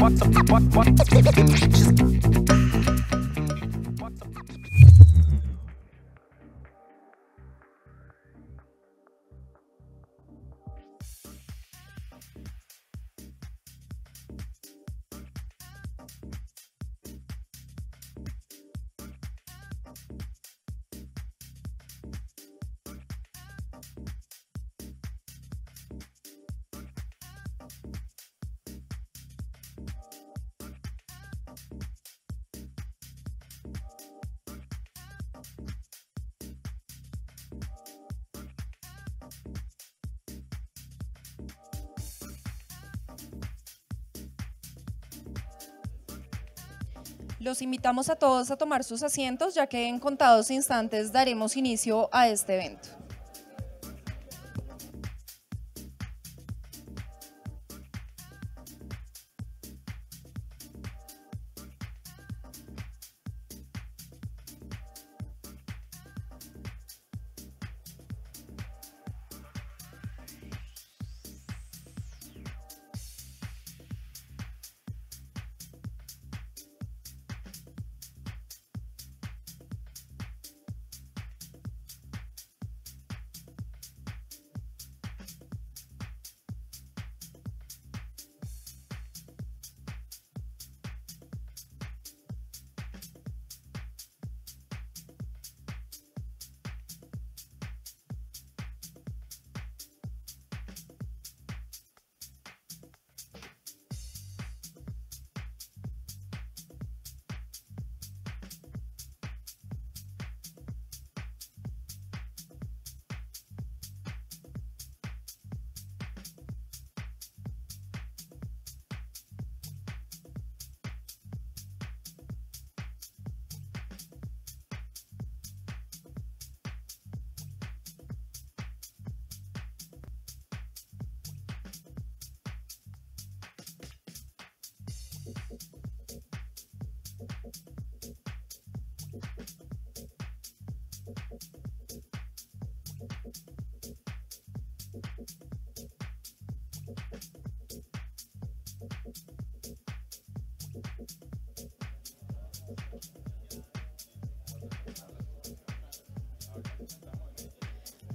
what the, what, what, what, los invitamos a todos a tomar sus asientos, ya que en contados instantes daremos inicio a este evento.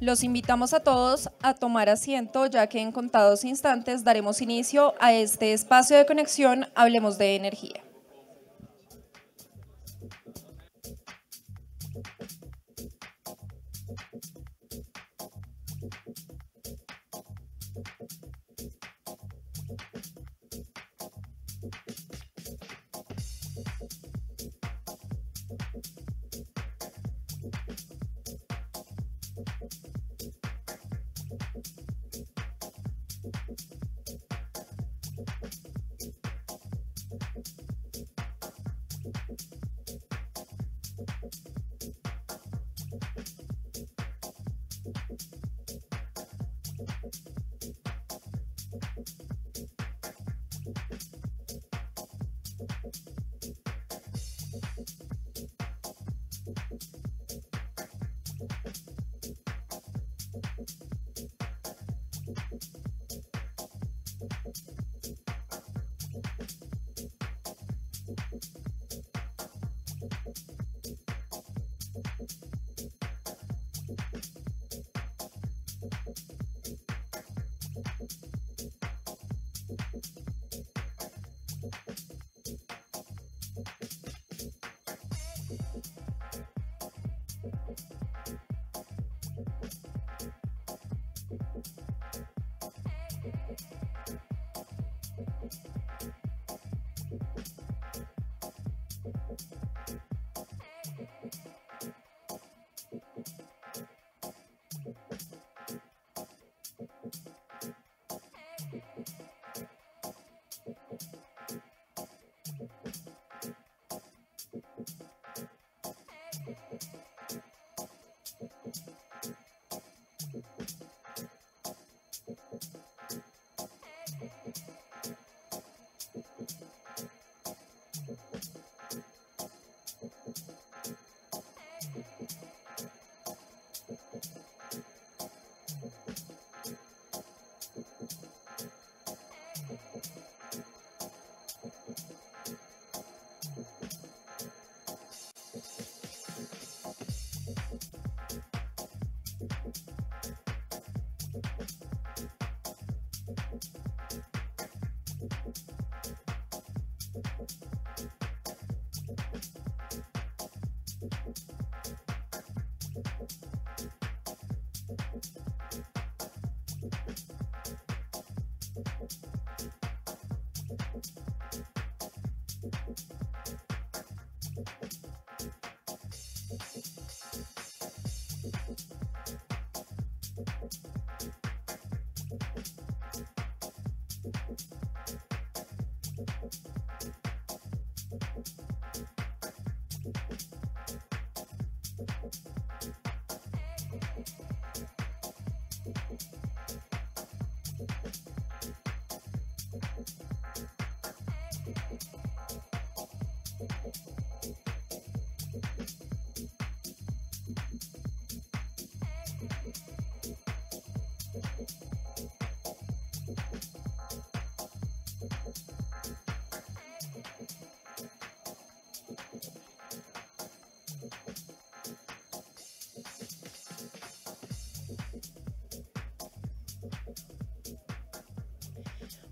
Los invitamos a todos a tomar asiento ya que en contados instantes daremos inicio a este espacio de conexión Hablemos de Energía.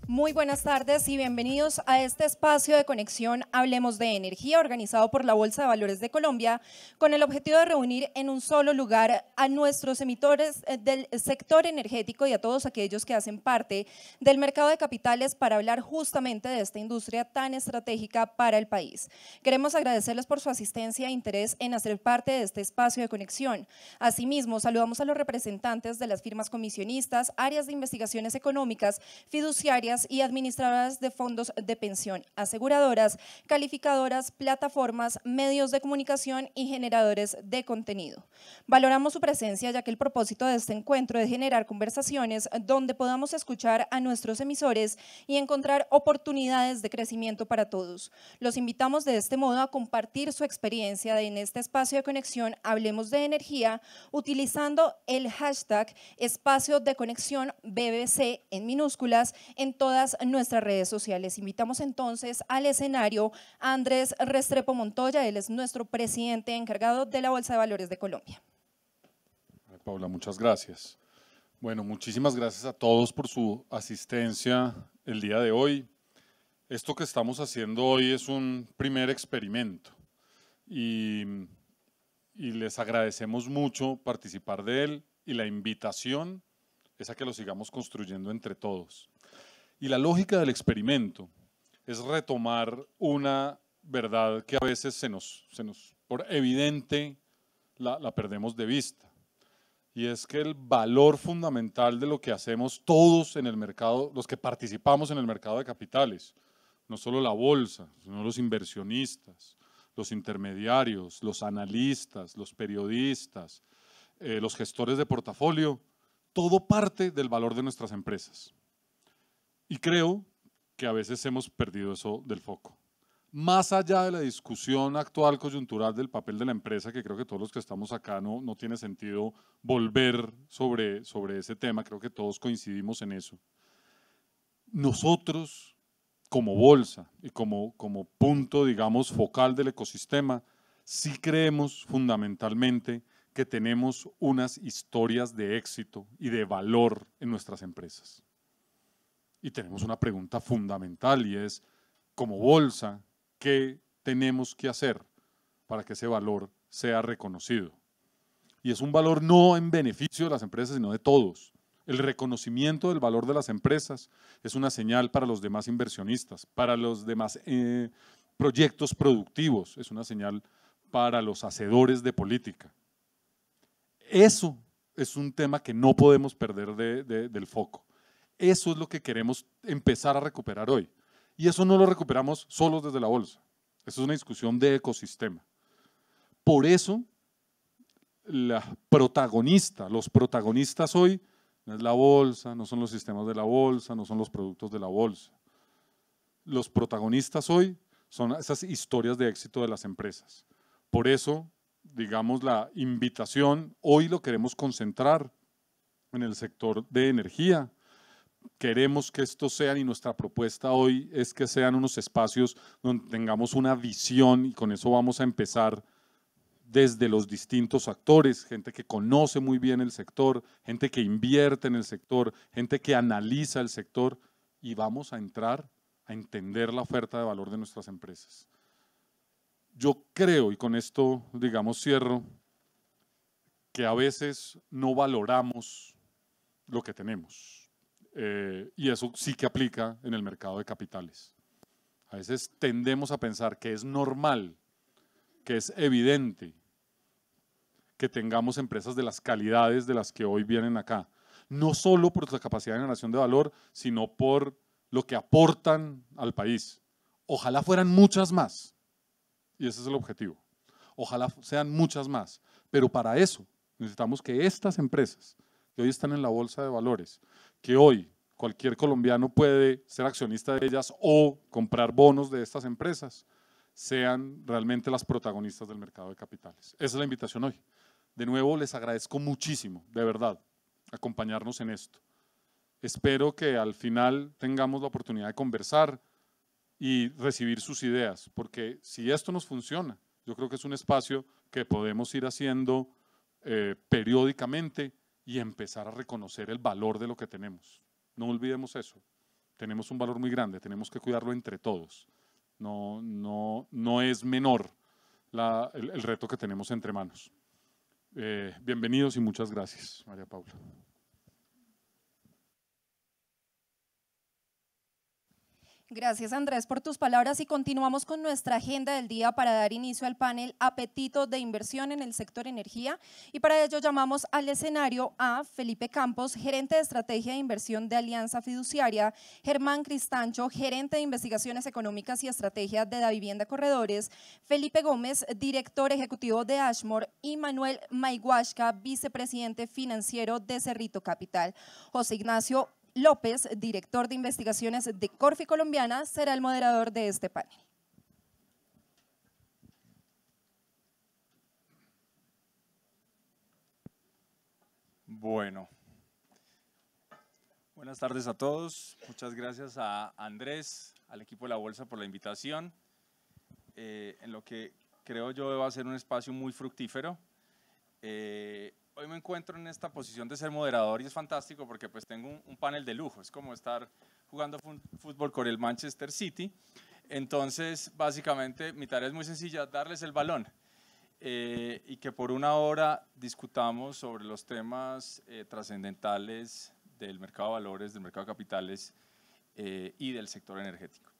Muy buenas tardes y bienvenidos a este espacio de conexión Hablemos de Energía, organizado por la Bolsa de Valores de Colombia, con el objetivo de reunir en un solo lugar a nuestros emitores eh, del sector energético y a todos aquellos que hacen parte del mercado de capitales para hablar justamente de esta industria tan estratégica para el país. Queremos agradecerles por su asistencia e interés en hacer parte de este espacio de conexión. Asimismo, saludamos a los representantes de las firmas comisionistas, áreas de investigaciones económicas, fiduciarias y administradoras de fondos de pensión, aseguradoras, calificadoras, plataformas, medios de comunicación y generadores de contenido. Valoramos su presencia ya que el propósito de este encuentro es generar conversaciones donde podamos escuchar a nuestros emisores y encontrar oportunidades de crecimiento para todos. Los invitamos de este modo a compartir su experiencia en este espacio de conexión Hablemos de Energía utilizando el hashtag espacio de conexión BBC en minúsculas en todas nuestras redes sociales. Invitamos entonces al escenario Andrés Restrepo Montoya, él es nuestro presidente encargado de la Bolsa de Valores de Colombia. Paula, muchas gracias. Bueno, muchísimas gracias a todos por su asistencia el día de hoy. Esto que estamos haciendo hoy es un primer experimento y, les agradecemos mucho participar de él y la invitación es a que lo sigamos construyendo entre todos. Y la lógica del experimento es retomar una verdad que a veces se nos, se nos por evidente, la, perdemos de vista. Y es que el valor fundamental de lo que hacemos todos en el mercado, los que participamos en el mercado de capitales, no solo la bolsa, sino los inversionistas, los intermediarios, los analistas, los periodistas, eh, los gestores de portafolio, todo parte del valor de nuestras empresas. Y creo que a veces hemos perdido eso del foco. Más allá de la discusión actual coyuntural del papel de la empresa, que creo que todos los que estamos acá no, no tiene sentido volver sobre, sobre ese tema, creo que todos coincidimos en eso. Nosotros, como bolsa y como, como punto, digamos, focal del ecosistema, sí creemos fundamentalmente que tenemos unas historias de éxito y de valor en nuestras empresas y tenemos una pregunta fundamental y es, como bolsa, ¿qué tenemos que hacer para que ese valor sea reconocido? Y es un valor no en beneficio de las empresas, sino de todos. El reconocimiento del valor de las empresas es una señal para los demás inversionistas, para los demás eh, proyectos productivos, es una señal para los hacedores de política. Eso es un tema que no podemos perder del foco. Eso es lo que queremos empezar a recuperar hoy. Y eso no lo recuperamos solo desde la bolsa. Eso es una discusión de ecosistema. Por eso, la los protagonistas hoy, no es la bolsa, no son los sistemas de la bolsa, no son los productos de la bolsa. Los protagonistas hoy son esas historias de éxito de las empresas. Por eso, digamos, la invitación hoy lo queremos concentrar en el sector de energía, queremos que esto sean y nuestra propuesta hoy es que sean unos espacios donde tengamos una visión y con eso vamos a empezar desde los distintos actores, gente que conoce muy bien el sector, gente que invierte en el sector, gente que analiza el sector y vamos a entrar a entender la oferta de valor de nuestras empresas. Yo creo, y con esto digamos cierro, que a veces no valoramos lo que tenemos eh, y eso sí que aplica en el mercado de capitales. A veces tendemos a pensar que es normal, que es evidente que tengamos empresas de las calidades de las que hoy vienen acá. No solo por su capacidad de generación de valor, sino por lo que aportan al país. Ojalá fueran muchas más. Y ese es el objetivo. Ojalá sean muchas más. Pero para eso necesitamos que estas empresas que hoy están en la bolsa de valores, que hoy cualquier colombiano puede ser accionista de ellas o comprar bonos de estas empresas, sean realmente las protagonistas del mercado de capitales. Esa es la invitación hoy. De nuevo, les agradezco muchísimo, de verdad, acompañarnos en esto. Espero que al final tengamos la oportunidad de conversar y recibir sus ideas, porque si esto nos funciona, yo creo que es un espacio que podemos ir haciendo eh, periódicamente y empezar a reconocer el valor de lo que tenemos. No olvidemos eso. Tenemos un valor muy grande, tenemos que cuidarlo entre todos. No, no, no es menor el, reto que tenemos entre manos. Eh, bienvenidos y muchas gracias, María Paula. Gracias Andrés por tus palabras y continuamos con nuestra agenda del día para dar inicio al panel Apetito de inversión en el sector energía y para ello llamamos al escenario a Felipe Campos, gerente de estrategia de inversión de Alianza Fiduciaria, Germán Cristancho, gerente de investigaciones económicas y estrategia de la vivienda Corredores, Felipe Gómez, director ejecutivo de Ashmore y Manuel Maiguashka, vicepresidente financiero de Cerrito Capital. José Ignacio López, director de investigaciones de Corfi Colombiana, será el moderador de este panel. Bueno, buenas tardes a todos. Muchas gracias a Andrés, al equipo de la Bolsa por la invitación. Eh, en lo que creo yo va a ser un espacio muy fructífero. Eh, hoy me encuentro en esta posición de ser moderador y es fantástico porque pues tengo un, panel de lujo, es como estar jugando fútbol con el Manchester City. Entonces, básicamente, mi tarea es muy sencilla, darles el balón eh, y que por una hora discutamos sobre los temas eh, trascendentales del mercado de valores, del mercado de capitales eh, y del sector energético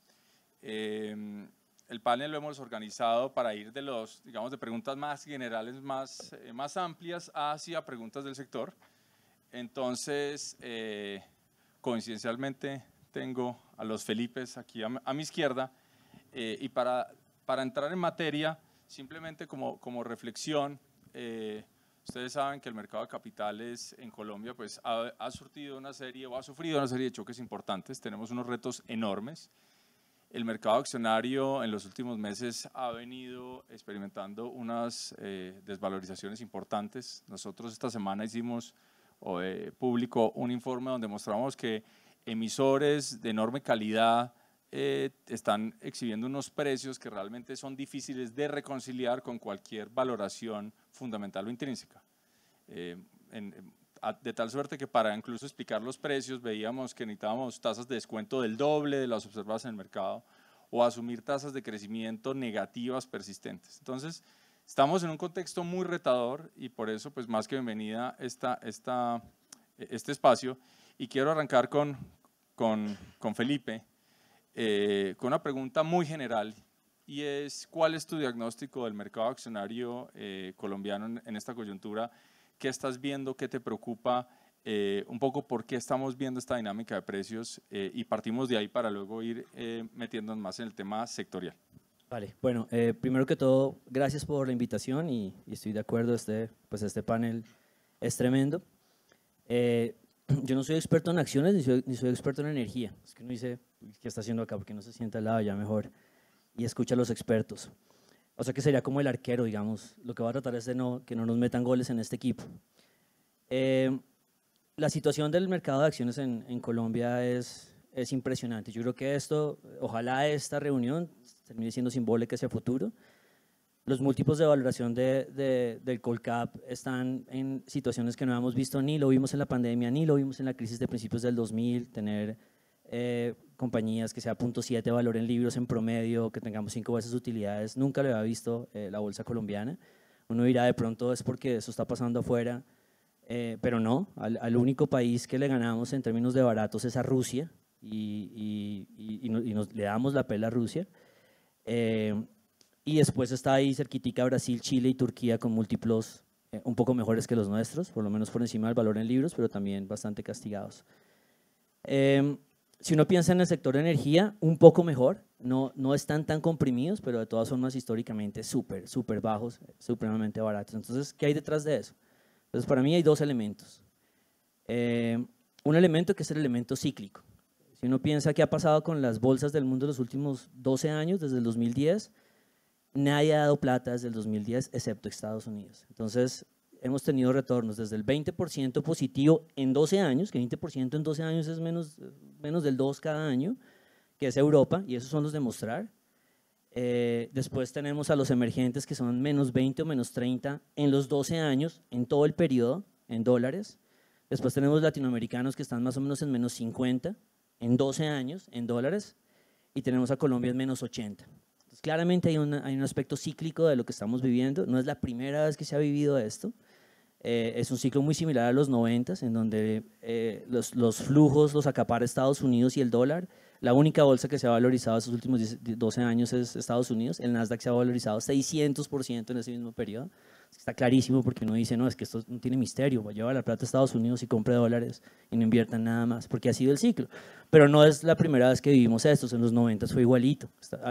el panel lo hemos organizado para ir de los, digamos, de preguntas más generales, más, eh, más amplias, hacia preguntas del sector. Entonces, eh, coincidencialmente, tengo a los Felipes aquí a, mi izquierda. Eh, y para, para entrar en materia, simplemente como, como reflexión, ustedes saben que el mercado de capitales en Colombia pues, ha surtido una serie o ha sufrido una serie de choques importantes. Tenemos unos retos enormes el mercado accionario en los últimos meses ha venido experimentando unas eh, desvalorizaciones importantes. Nosotros esta semana hicimos eh, público un informe donde mostramos que emisores de enorme calidad eh, están exhibiendo unos precios que realmente son difíciles de reconciliar con cualquier valoración fundamental o intrínseca. En, de tal suerte que para incluso explicar los precios veíamos que necesitábamos tasas de descuento del doble de las observadas en el mercado o asumir tasas de crecimiento negativas persistentes. Entonces, estamos en un contexto muy retador y por eso, pues más que bienvenida esta, esta, e, este espacio. Y quiero arrancar con, Felipe eh, con una pregunta muy general y es, ¿cuál es tu diagnóstico del mercado accionario eh, colombiano en esta coyuntura? qué estás viendo, qué te preocupa, eh, un poco por qué estamos viendo esta dinámica de precios eh, y partimos de ahí para luego ir eh, metiéndonos más en el tema sectorial. Vale, bueno, eh, primero que todo, gracias por la invitación y, estoy de acuerdo, este, pues este panel es tremendo. yo no soy experto en acciones ni soy, experto en energía, es que no dice qué está haciendo acá porque no se sienta al lado ya mejor y escucha a los expertos. O sea que sería como el arquero, digamos. Lo que va a tratar es de no, que no nos metan goles en este equipo. Eh, la situación del mercado de acciones en, Colombia es, es, impresionante. Yo creo que esto, ojalá esta reunión termine siendo simbólica hacia futuro. Los múltiplos de valoración de, del Colcap están en situaciones que no habíamos visto, ni lo vimos en la pandemia, ni lo vimos en la crisis de principios del 2000, tener eh, compañías que sea 0.7 valor en libros en promedio, que tengamos cinco veces utilidades, nunca lo había visto eh, la bolsa colombiana. Uno dirá, de pronto es porque eso está pasando afuera, eh, pero no, al, único país que le ganamos en términos de baratos es a Rusia y, y, nos, le damos la pela a Rusia. Eh, y después está ahí cerquitica Brasil, Chile y Turquía con múltiplos un poco mejores que los nuestros, por lo menos por encima del valor en libros, pero también bastante castigados. Eh, si uno piensa en el sector de energía, un poco mejor, no, no están tan comprimidos, pero de todas formas históricamente súper, súper bajos, supremamente baratos. Entonces, ¿qué hay detrás de eso? Entonces, para mí hay dos elementos. Eh, un elemento que es el elemento cíclico. Si uno piensa qué ha pasado con las bolsas del mundo en los últimos 12 años, desde el 2010, nadie ha dado plata desde el 2010 excepto Estados Unidos. Entonces, hemos tenido retornos desde el 20% positivo en 12 años, que 20% en 12 años es menos, menos del 2 cada año, que es Europa, y esos son los de mostrar. Eh, después tenemos a los emergentes que son menos 20 o menos 30 en los 12 años, en todo el periodo, en dólares. Después tenemos latinoamericanos que están más o menos en menos 50 en 12 años, en dólares. Y tenemos a Colombia en menos 80. claramente hay, hay un aspecto cíclico de lo que estamos viviendo. No es la primera vez que se ha vivido esto. Eh, es un ciclo muy similar a los 90, en donde eh, los, los, flujos los acapara Estados Unidos y el dólar. La única bolsa que se ha valorizado estos últimos 12 años es Estados Unidos. El Nasdaq se ha valorizado 600% en ese mismo periodo. Está clarísimo porque uno dice, no, es que esto no tiene misterio, llevar la plata a Estados Unidos y compre dólares y no invierta nada más, porque ha sido el ciclo. Pero no es la primera vez que vivimos esto, en los 90 fue igualito.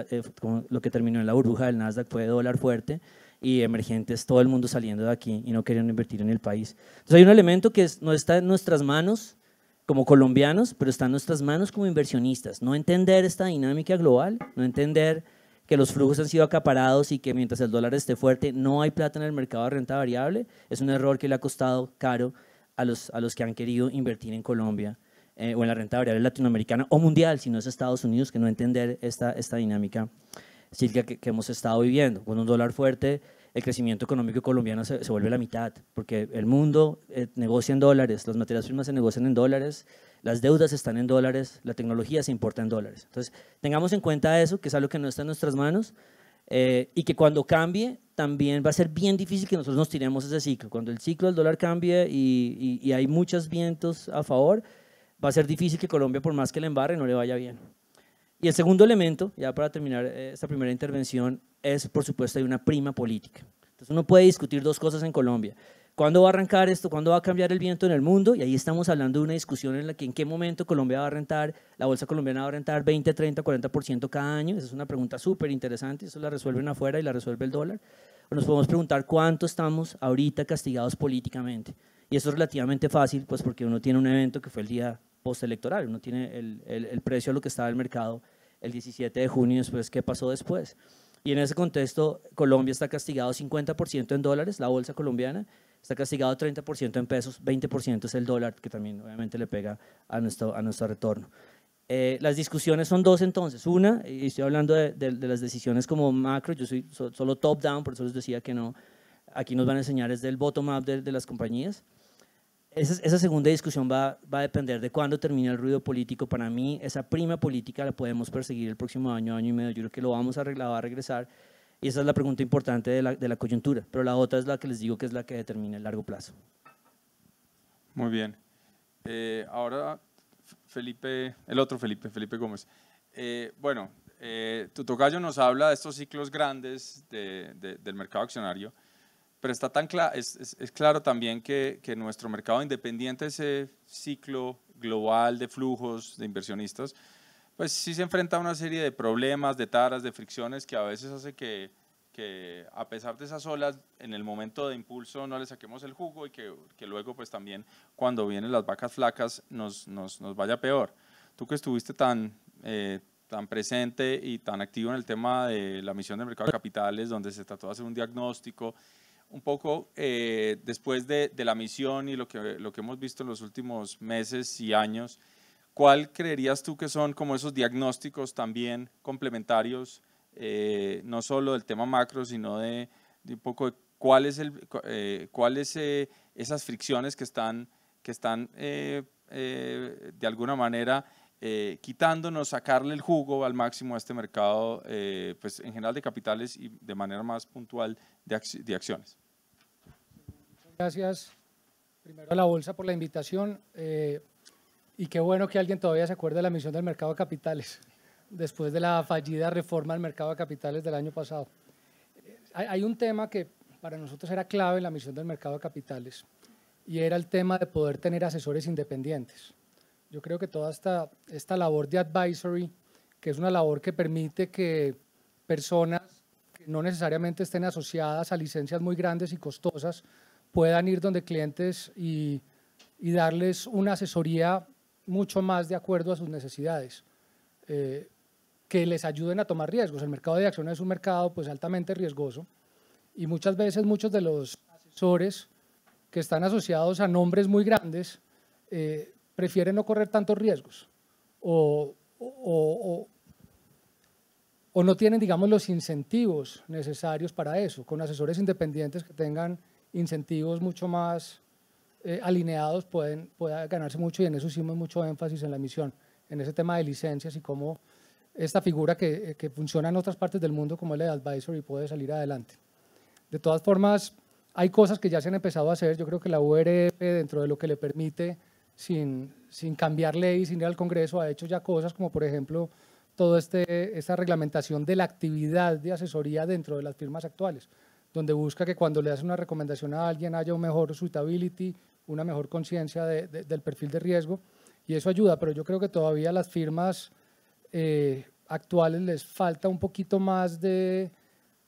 Eh, lo que terminó en la burbuja del Nasdaq fue dólar fuerte, y emergentes, todo el mundo saliendo de aquí y no queriendo invertir en el país. Entonces hay un elemento que no está en nuestras manos como colombianos, pero está en nuestras manos como inversionistas. No entender esta dinámica global, no entender que los flujos han sido acaparados y que mientras el dólar esté fuerte no hay plata en el mercado de renta variable, es un error que le ha costado caro a los, a los que han querido invertir en Colombia eh, o en la renta variable latinoamericana o mundial, si no es Estados Unidos, que no entender esta, esta dinámica Silvia, que, que, hemos estado viviendo. Con un dólar fuerte, el crecimiento económico colombiano se, se vuelve la mitad, porque el mundo eh, negocia en dólares, las materias primas se negocian en dólares, las deudas están en dólares, la tecnología se importa en dólares. Entonces, tengamos en cuenta eso, que es algo que no está en nuestras manos, eh, y que cuando cambie, también va a ser bien difícil que nosotros nos tiremos ese ciclo. Cuando el ciclo del dólar cambie y, y, y hay muchos vientos a favor, va a ser difícil que Colombia, por más que le embarre, no le vaya bien. Y el segundo elemento, ya para terminar eh, esta primera intervención, es por supuesto hay una prima política. Entonces uno puede discutir dos cosas en Colombia. ¿Cuándo va a arrancar esto? ¿Cuándo va a cambiar el viento en el mundo? Y ahí estamos hablando de una discusión en la que en qué momento Colombia va a rentar, la bolsa colombiana va a rentar 20, 30, 40% cada año. Esa es una pregunta súper interesante, eso la resuelven afuera y la resuelve el dólar. O nos podemos preguntar cuánto estamos ahorita castigados políticamente. Y eso es relativamente fácil, pues porque uno tiene un evento que fue el día postelectoral, uno tiene el, el, el precio a lo que estaba el mercado el 17 de junio, después qué pasó después. Y en ese contexto, Colombia está castigado 50% en dólares, la bolsa colombiana, está castigado 30% en pesos, 20% es el dólar, que también obviamente le pega a nuestro, a nuestro retorno. Eh, las discusiones son dos entonces. Una, y estoy hablando de, las decisiones como macro, yo soy solo top-down, por eso les decía que no. Aquí nos van a enseñar es del bottom-up de las compañías esa, segunda discusión va, a depender de cuándo termine el ruido político. Para mí, esa prima política la podemos perseguir el próximo año, año y medio. Yo creo que lo vamos a arreglar, va a regresar. Y esa es la pregunta importante de la, de la coyuntura. Pero la otra es la que les digo que es la que determina el largo plazo. Muy bien. Eh, ahora, Felipe, el otro Felipe, Felipe Gómez. Eh, bueno, eh, Tutocayo nos habla de estos ciclos grandes del mercado accionario pero está tan es, claro también que, que, nuestro mercado independiente, ese ciclo global de flujos de inversionistas, pues sí se enfrenta a una serie de problemas, de taras, de fricciones que a veces hace que, que a pesar de esas olas, en el momento de impulso no le saquemos el jugo y que, que luego pues también cuando vienen las vacas flacas nos, nos, nos vaya peor. Tú que estuviste tan, eh, tan presente y tan activo en el tema de la misión del mercado de capitales, donde se trató de hacer un diagnóstico un poco eh, después de, la misión y lo que, hemos visto en los últimos meses y años, ¿cuál creerías tú que son como esos diagnósticos también complementarios, eh, no solo del tema macro, sino de, un poco de cuál es, eh, esas fricciones que están, que están de alguna manera quitándonos, sacarle el jugo al máximo a este mercado, pues en general de capitales y de manera más puntual de acciones gracias primero a la Bolsa por la invitación eh, y qué bueno que alguien todavía se acuerde de la misión del mercado de capitales después de la fallida reforma del mercado de capitales del año pasado. Eh, hay, un tema que para nosotros era clave en la misión del mercado de capitales y era el tema de poder tener asesores independientes. Yo creo que toda esta, esta labor de advisory, que es una labor que permite que personas que no necesariamente estén asociadas a licencias muy grandes y costosas, puedan ir donde clientes y, darles una asesoría mucho más de acuerdo a sus necesidades, eh, que les ayuden a tomar riesgos. El mercado de acciones es un mercado pues altamente riesgoso y muchas veces muchos de los asesores que están asociados a nombres muy grandes eh, prefieren no correr tantos riesgos o, o no tienen, digamos, los incentivos necesarios para eso. Con asesores independientes que tengan incentivos mucho más eh, alineados pueden, ganarse mucho y en eso hicimos mucho énfasis en la misión, en ese tema de licencias y cómo esta figura que, eh, funciona en otras partes del mundo como el de advisory puede salir adelante. De todas formas, hay cosas que ya se han empezado a hacer. Yo creo que la URF, dentro de lo que le permite, sin, cambiar ley, sin ir al Congreso, ha hecho ya cosas como, por ejemplo, toda este, esta reglamentación de la actividad de asesoría dentro de las firmas actuales donde busca que cuando le hace una recomendación a alguien haya un mejor suitability, una mejor conciencia del perfil de riesgo, y eso ayuda, pero yo creo que todavía a las firmas eh, actuales les falta un poquito más de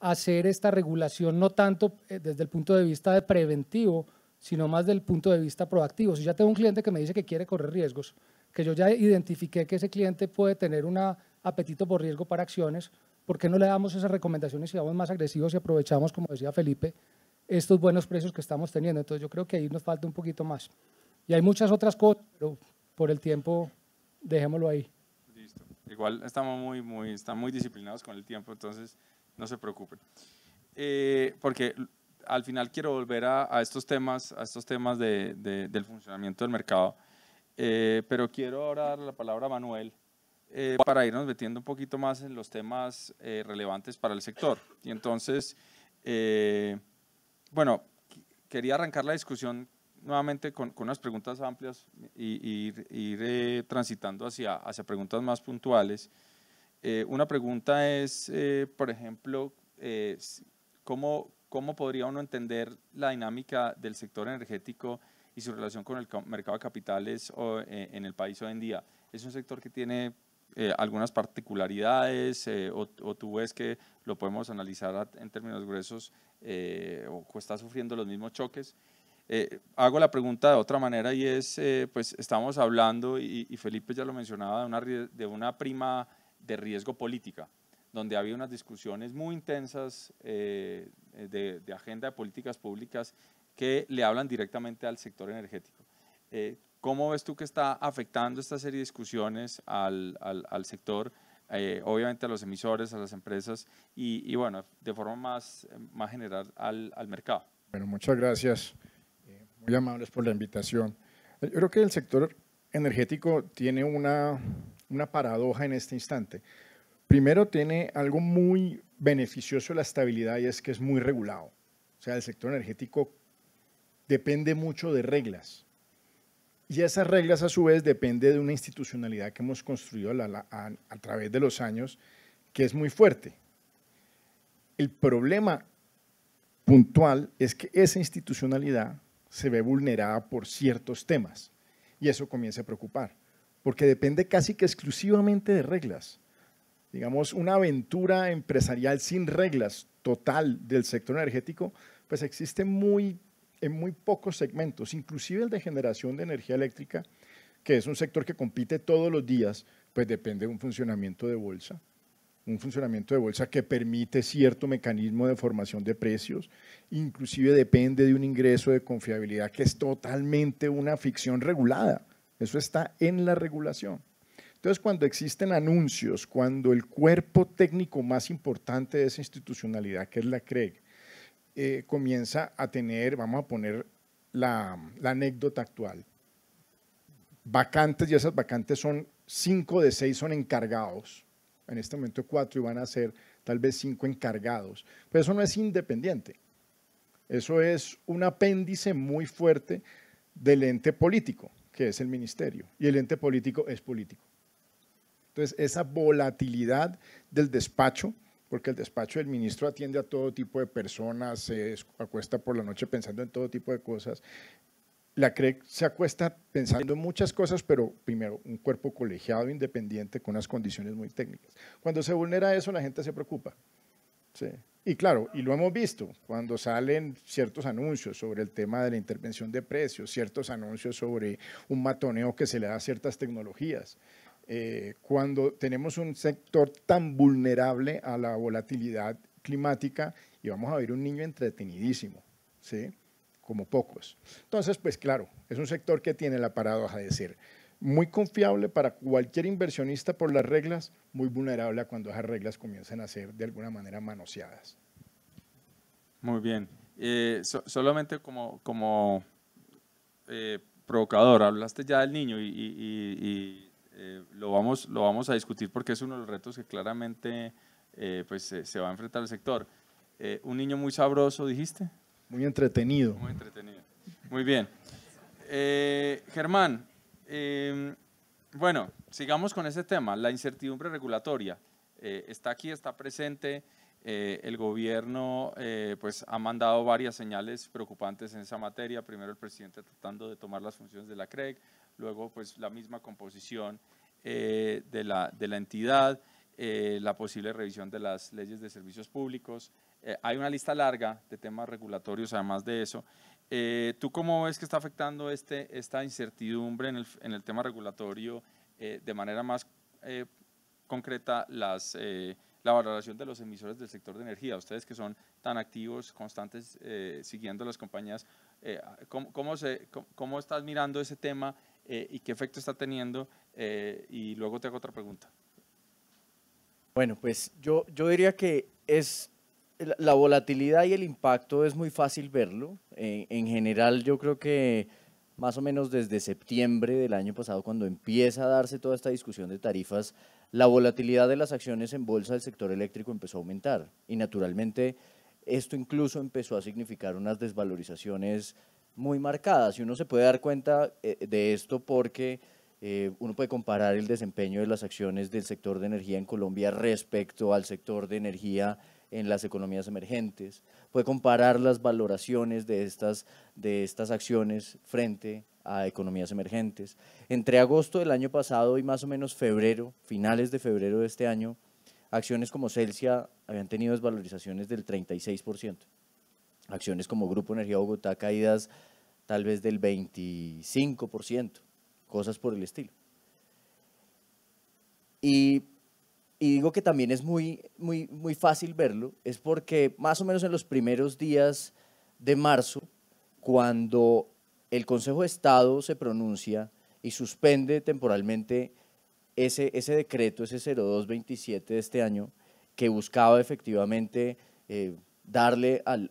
hacer esta regulación, no tanto eh, desde el punto de vista de preventivo, sino más del punto de vista proactivo. Si ya tengo un cliente que me dice que quiere correr riesgos, que yo ya identifiqué que ese cliente puede tener un apetito por riesgo para acciones, ¿por qué no le damos esas recomendaciones y vamos más agresivos y aprovechamos, como decía Felipe, estos buenos precios que estamos teniendo? Entonces yo creo que ahí nos falta un poquito más. Y hay muchas otras cosas, pero por el tiempo dejémoslo ahí. Listo. Igual estamos muy, muy, están muy disciplinados con el tiempo, entonces no se preocupen. Eh, porque al final quiero volver a, estos temas, a estos temas del funcionamiento del mercado. Eh, pero quiero ahora dar la palabra a Manuel eh, para irnos metiendo un poquito más en los temas eh, relevantes para el sector. Y entonces, eh, bueno, quería arrancar la discusión nuevamente con, unas preguntas amplias e ir transitando hacia, hacia preguntas más puntuales. una pregunta es, por ejemplo, ¿cómo, ¿cómo podría uno entender la dinámica del sector energético? y su relación con el mercado de capitales en el país hoy en día. Es un sector que tiene eh, algunas particularidades eh, o, tú ves que lo podemos analizar en términos gruesos eh, o está sufriendo los mismos choques. hago la pregunta de otra manera y es, pues estamos hablando, y, Felipe ya lo mencionaba, de una, de una prima de riesgo política, donde había unas discusiones muy intensas de, de, agenda de políticas públicas que le hablan directamente al sector energético. ¿Cómo ves tú que está afectando esta serie de discusiones al, sector? Eh, obviamente a los emisores, a las empresas y, bueno, de forma más, más general al, mercado. Bueno, muchas gracias. Eh, muy amables por la invitación. Eh, yo creo que el sector energético tiene una, paradoja en este instante. Primero, tiene algo muy beneficioso la estabilidad y es que es muy regulado. O sea, el sector energético depende mucho de reglas. Y esas reglas, a su vez, depende de una institucionalidad que hemos construido a, a través de los años, que es muy fuerte. El problema puntual es que esa institucionalidad se ve vulnerada por ciertos temas y eso comienza a preocupar, porque depende casi que exclusivamente de reglas. Digamos, una aventura empresarial sin reglas total del sector energético, pues existe muy en muy pocos segmentos, inclusive el de generación de energía eléctrica, que es un sector que compite todos los días, pues depende de un funcionamiento de bolsa, un funcionamiento de bolsa que permite cierto mecanismo de formación de precios, inclusive depende de un ingreso de confiabilidad que es totalmente una ficción regulada, eso está en la regulación. Entonces, cuando existen anuncios, cuando el cuerpo técnico más importante de esa institucionalidad, que es la CREG, eh, comienza a tener, vamos a poner la, la anécdota actual, vacantes y esas vacantes son cinco de seis son encargados. En este momento cuatro y van a ser tal vez cinco encargados. Pero eso no es independiente. Eso es un apéndice muy fuerte del ente político, que es el ministerio. Y el ente político es político. Entonces, esa volatilidad del despacho porque el despacho del ministro atiende a todo tipo de personas, se acuesta por la noche pensando en todo tipo de cosas. La CREC se acuesta pensando en muchas cosas, pero primero, un cuerpo colegiado, independiente, con unas condiciones muy técnicas. Cuando se vulnera eso, la gente se preocupa. Y claro, y lo hemos visto, cuando salen ciertos anuncios sobre el tema de la intervención de precios, ciertos anuncios sobre un matoneo que se le da a ciertas tecnologías, eh, cuando tenemos un sector tan vulnerable a la volatilidad climática y vamos a ver un niño entretenidísimo, ¿sí? como pocos. Entonces, pues claro, es un sector que tiene la paradoja de ser muy confiable para cualquier inversionista por las reglas, muy vulnerable a cuando esas reglas comiencen a ser de alguna manera manoseadas. Muy bien. Eh, solamente como, como eh, provocador, hablaste ya del niño y eh, lo, vamos, a discutir porque es uno de los retos que claramente eh, pues, se, va a enfrentar el sector. Eh, un niño muy sabroso, dijiste. Muy entretenido. Muy entretenido. Muy bien. Germán, em, bueno, sigamos con ese tema, la incertidumbre regulatoria. está aquí, está presente. el gobierno pues, ha mandado varias señales preocupantes en esa materia. Primero el presidente tratando de tomar las funciones de la CREG, luego pues la misma composición eh, de, la, de, la, entidad, eh, la posible revisión de las leyes de servicios públicos. Eh, hay una lista larga de temas regulatorios además de eso. ¿Tú cómo ves que está afectando este, esta incertidumbre en el, tema regulatorio de manera más concreta la valoración de los emisores del sector de energía? Ustedes que son tan activos, constantes, siguiendo las compañías, ¿cómo estás mirando ese tema eh, y qué efecto está teniendo. Eh, y luego te hago otra pregunta. Bueno, pues yo, yo diría que es la volatilidad y el impacto es muy fácil verlo. En, en, general, yo creo que más o menos desde septiembre del año pasado, cuando empieza a darse toda esta discusión de tarifas, la volatilidad de las acciones en bolsa del sector eléctrico empezó a aumentar. Y naturalmente, esto incluso empezó a significar unas desvalorizaciones muy marcadas y uno se puede dar cuenta eh, de esto porque eh, uno puede comparar el desempeño de las acciones del sector de energía en Colombia respecto al sector de energía en las economías emergentes, puede comparar las valoraciones de estas, de estas acciones frente a economías emergentes. Entre agosto del año pasado y más o menos febrero, finales de febrero de este año, acciones como Celsia habían tenido desvalorizaciones del 36% acciones como Grupo Energía Bogotá caídas tal vez del 25%, cosas por el estilo. Y, digo que también es muy, muy, muy fácil verlo, es porque más o menos en los primeros días de marzo, cuando el Consejo de Estado se pronuncia y suspende temporalmente ese, ese decreto, ese 0227 de este año, que buscaba efectivamente eh, darle al,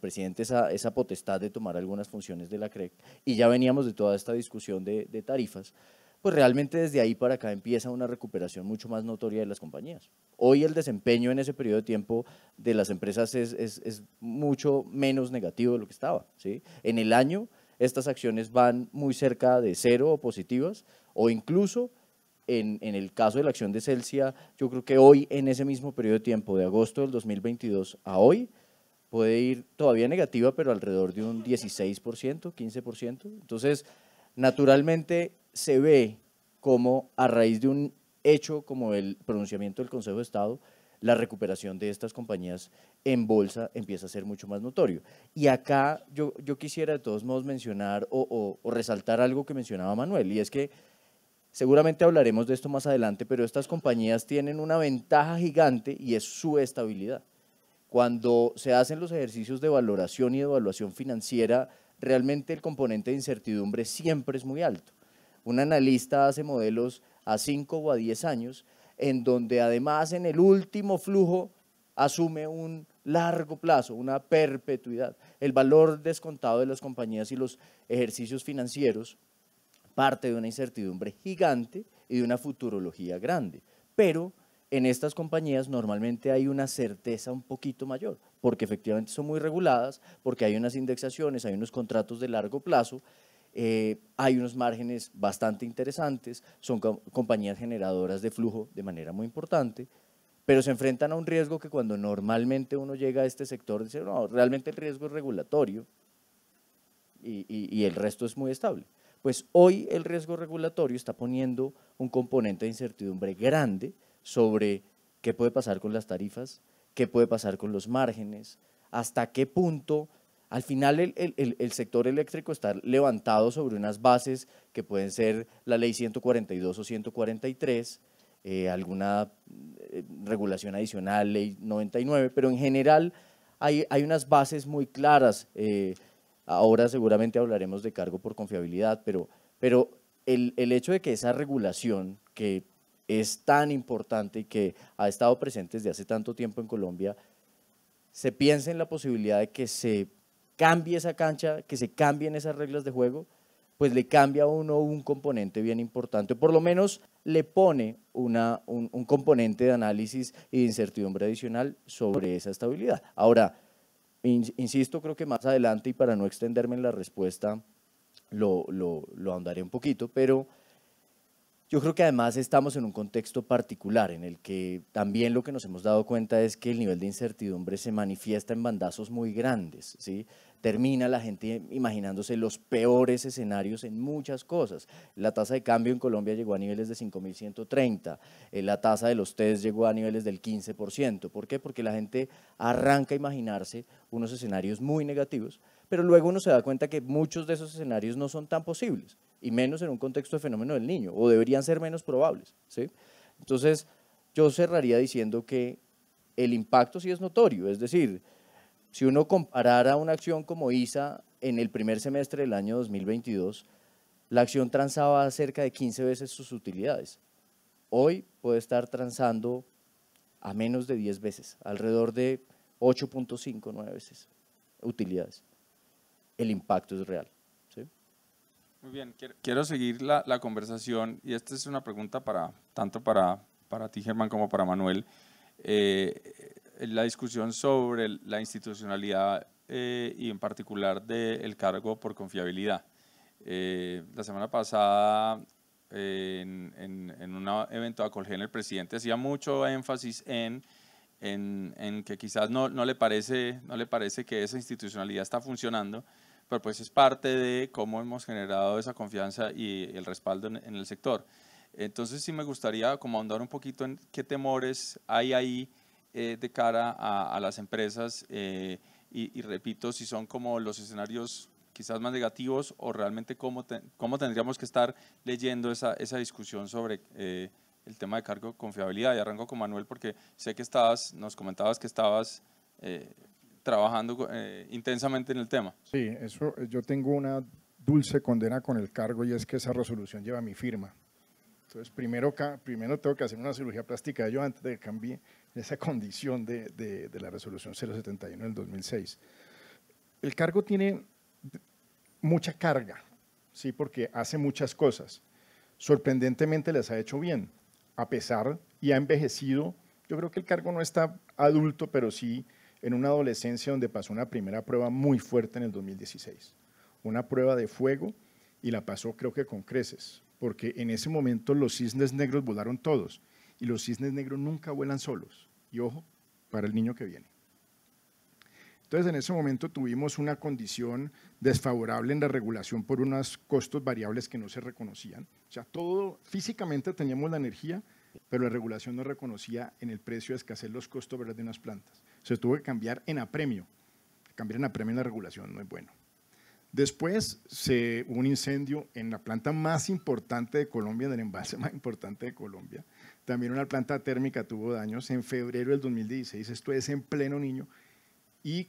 presidente esa, potestad de tomar algunas funciones de la CREC, e y ya veníamos de toda esta discusión de, tarifas, pues realmente desde ahí para acá empieza una recuperación mucho más notoria de las compañías. Hoy el desempeño en ese periodo de tiempo de las empresas es, es mucho menos negativo de lo que estaba. ¿sí? En el año estas acciones van muy cerca de cero o positivas o incluso en, el caso de la acción de Celsia, yo creo que hoy, en ese mismo periodo de tiempo, de agosto del 2022 a hoy, puede ir todavía negativa, pero alrededor de un 16%, 15%. Entonces, naturalmente se ve como a raíz de un hecho como el pronunciamiento del Consejo de Estado, la recuperación de estas compañías en bolsa empieza a ser mucho más notorio. Y acá yo, yo quisiera de todos modos mencionar o resaltar algo que mencionaba Manuel, y es que Seguramente hablaremos de esto más adelante, pero estas compañías tienen una ventaja gigante y es su estabilidad. Cuando se hacen los ejercicios de valoración y de evaluación financiera, realmente el componente de incertidumbre siempre es muy alto. Un analista hace modelos a 5 o a 10 años, en donde además en el último flujo asume un largo plazo, una perpetuidad. El valor descontado de las compañías y los ejercicios financieros parte de una incertidumbre gigante y de una futurología grande. Pero en estas compañías normalmente hay una certeza un poquito mayor, porque efectivamente son muy reguladas, porque hay unas indexaciones, hay unos contratos de largo plazo, eh, hay unos márgenes bastante interesantes, son compañías generadoras de flujo de manera muy importante, pero se enfrentan a un riesgo que cuando normalmente uno llega a este sector dice, no, realmente el riesgo es regulatorio y el resto es muy estable pues hoy el riesgo regulatorio está poniendo un componente de incertidumbre grande sobre qué puede pasar con las tarifas, qué puede pasar con los márgenes, hasta qué punto al final el, sector eléctrico está levantado sobre unas bases que pueden ser la ley 142 o 143, eh, alguna eh, regulación adicional, ley 99, pero en general hay, unas bases muy claras eh, Ahora seguramente hablaremos de cargo por confiabilidad, pero, pero el, hecho de que esa regulación que es tan importante y que ha estado presente desde hace tanto tiempo en Colombia, se piense en la posibilidad de que se cambie esa cancha, que se cambien esas reglas de juego, pues le cambia a uno un componente bien importante, por lo menos le pone un, un componente de análisis y de incertidumbre adicional sobre esa estabilidad. Ahora, Insisto, creo que más adelante y para no extenderme en la respuesta, lo, lo, ahondaré un poquito, pero yo creo que además estamos en un contexto particular en el que también lo que nos hemos dado cuenta es que el nivel de incertidumbre se manifiesta en bandazos muy grandes, ¿sí? Termina la gente imaginándose los peores escenarios en muchas cosas. La tasa de cambio en Colombia llegó a niveles de 5.130, eh, la tasa de los test llegó a niveles del 15%. ¿Por qué? Porque la gente arranca a imaginarse unos escenarios muy negativos, pero luego uno se da cuenta que muchos de esos escenarios no son tan posibles y menos en un contexto de fenómeno del niño, o deberían ser menos probables. ¿sí? Entonces, yo cerraría diciendo que el impacto sí es notorio, es decir, si uno comparara una acción como ISA en el primer semestre del año 2022, la acción transaba cerca de 15 veces sus utilidades. Hoy puede estar transando a menos de 10 veces, alrededor de 8.5, 9 veces utilidades. El impacto es real. Muy bien, quiero, seguir la, conversación y esta es una pregunta para tanto para, para ti, Germán, como para Manuel. Eh, la discusión sobre la institucionalidad eh, y en particular del cargo por confiabilidad. Eh, la semana pasada, en, en, un evento a Colgen, el presidente hacía mucho énfasis en en, en, que quizás no, no, le parece, no le parece que esa institucionalidad está funcionando pero pues es parte de cómo hemos generado esa confianza y el respaldo en, el sector. Entonces sí me gustaría como ahondar un poquito en qué temores hay ahí eh, de cara a, las empresas eh, y, repito, si son como los escenarios quizás más negativos o realmente cómo, tendríamos que estar leyendo esa, discusión sobre eh, el tema de cargo confiabilidad. Y arranco con Manuel porque sé que estabas, nos comentabas que estabas trabajando eh, intensamente en el tema. Sí, eso, eh, yo tengo una dulce condena con el cargo y es que esa resolución lleva mi firma. Entonces, primero, primero tengo que hacer una cirugía plástica yo antes de que esa condición de, de, la resolución 071 del 2006. El cargo tiene mucha carga, ¿sí? porque hace muchas cosas. Sorprendentemente las ha hecho bien, a pesar y ha envejecido. Yo creo que el cargo no está adulto, pero sí en una adolescencia donde pasó una primera prueba muy fuerte en el 2016, una prueba de fuego y la pasó creo que con creces, porque en ese momento los cisnes negros volaron todos y los cisnes negros nunca vuelan solos. Y ojo, para el niño que viene. Entonces, en ese momento tuvimos una condición desfavorable en la regulación por unos costos variables que no se reconocían. O sea, todo físicamente teníamos la energía, pero la regulación no reconocía en el precio de escasez los costos de unas plantas. Se tuvo que cambiar en apremio. Cambiar en apremio la regulación no es bueno. Después se, hubo un incendio en la planta más importante de Colombia, en el embalse más importante de Colombia. También una planta térmica tuvo daños en febrero del 2016, esto es en pleno niño, y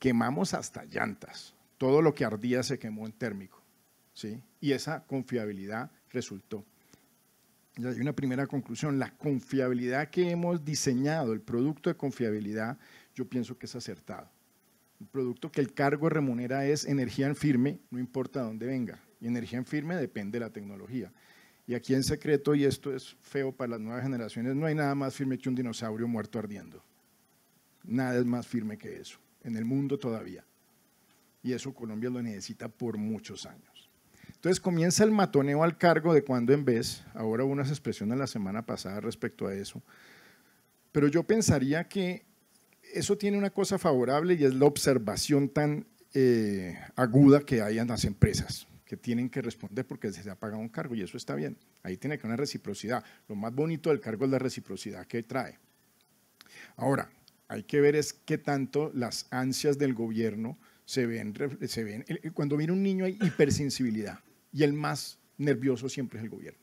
quemamos hasta llantas. Todo lo que ardía se quemó en térmico. ¿sí? Y esa confiabilidad resultó. Y hay una primera conclusión. La confiabilidad que hemos diseñado, el producto de confiabilidad, yo pienso que es acertado. Un producto que el cargo remunera es energía en firme, no importa dónde venga. Y energía en firme depende de la tecnología. Y aquí en secreto, y esto es feo para las nuevas generaciones, no hay nada más firme que un dinosaurio muerto ardiendo. Nada es más firme que eso, en el mundo todavía. Y eso Colombia lo necesita por muchos años. Entonces comienza el matoneo al cargo de cuando en vez, ahora hubo unas expresiones la semana pasada respecto a eso, pero yo pensaría que eso tiene una cosa favorable y es la observación tan eh, aguda que hay en las empresas, que tienen que responder porque se ha pagado un cargo y eso está bien. Ahí tiene que haber una reciprocidad. Lo más bonito del cargo es la reciprocidad que trae. Ahora, hay que ver es qué tanto las ansias del gobierno se ven, se ven. Eh, cuando viene un niño hay hipersensibilidad y el más nervioso siempre es el gobierno.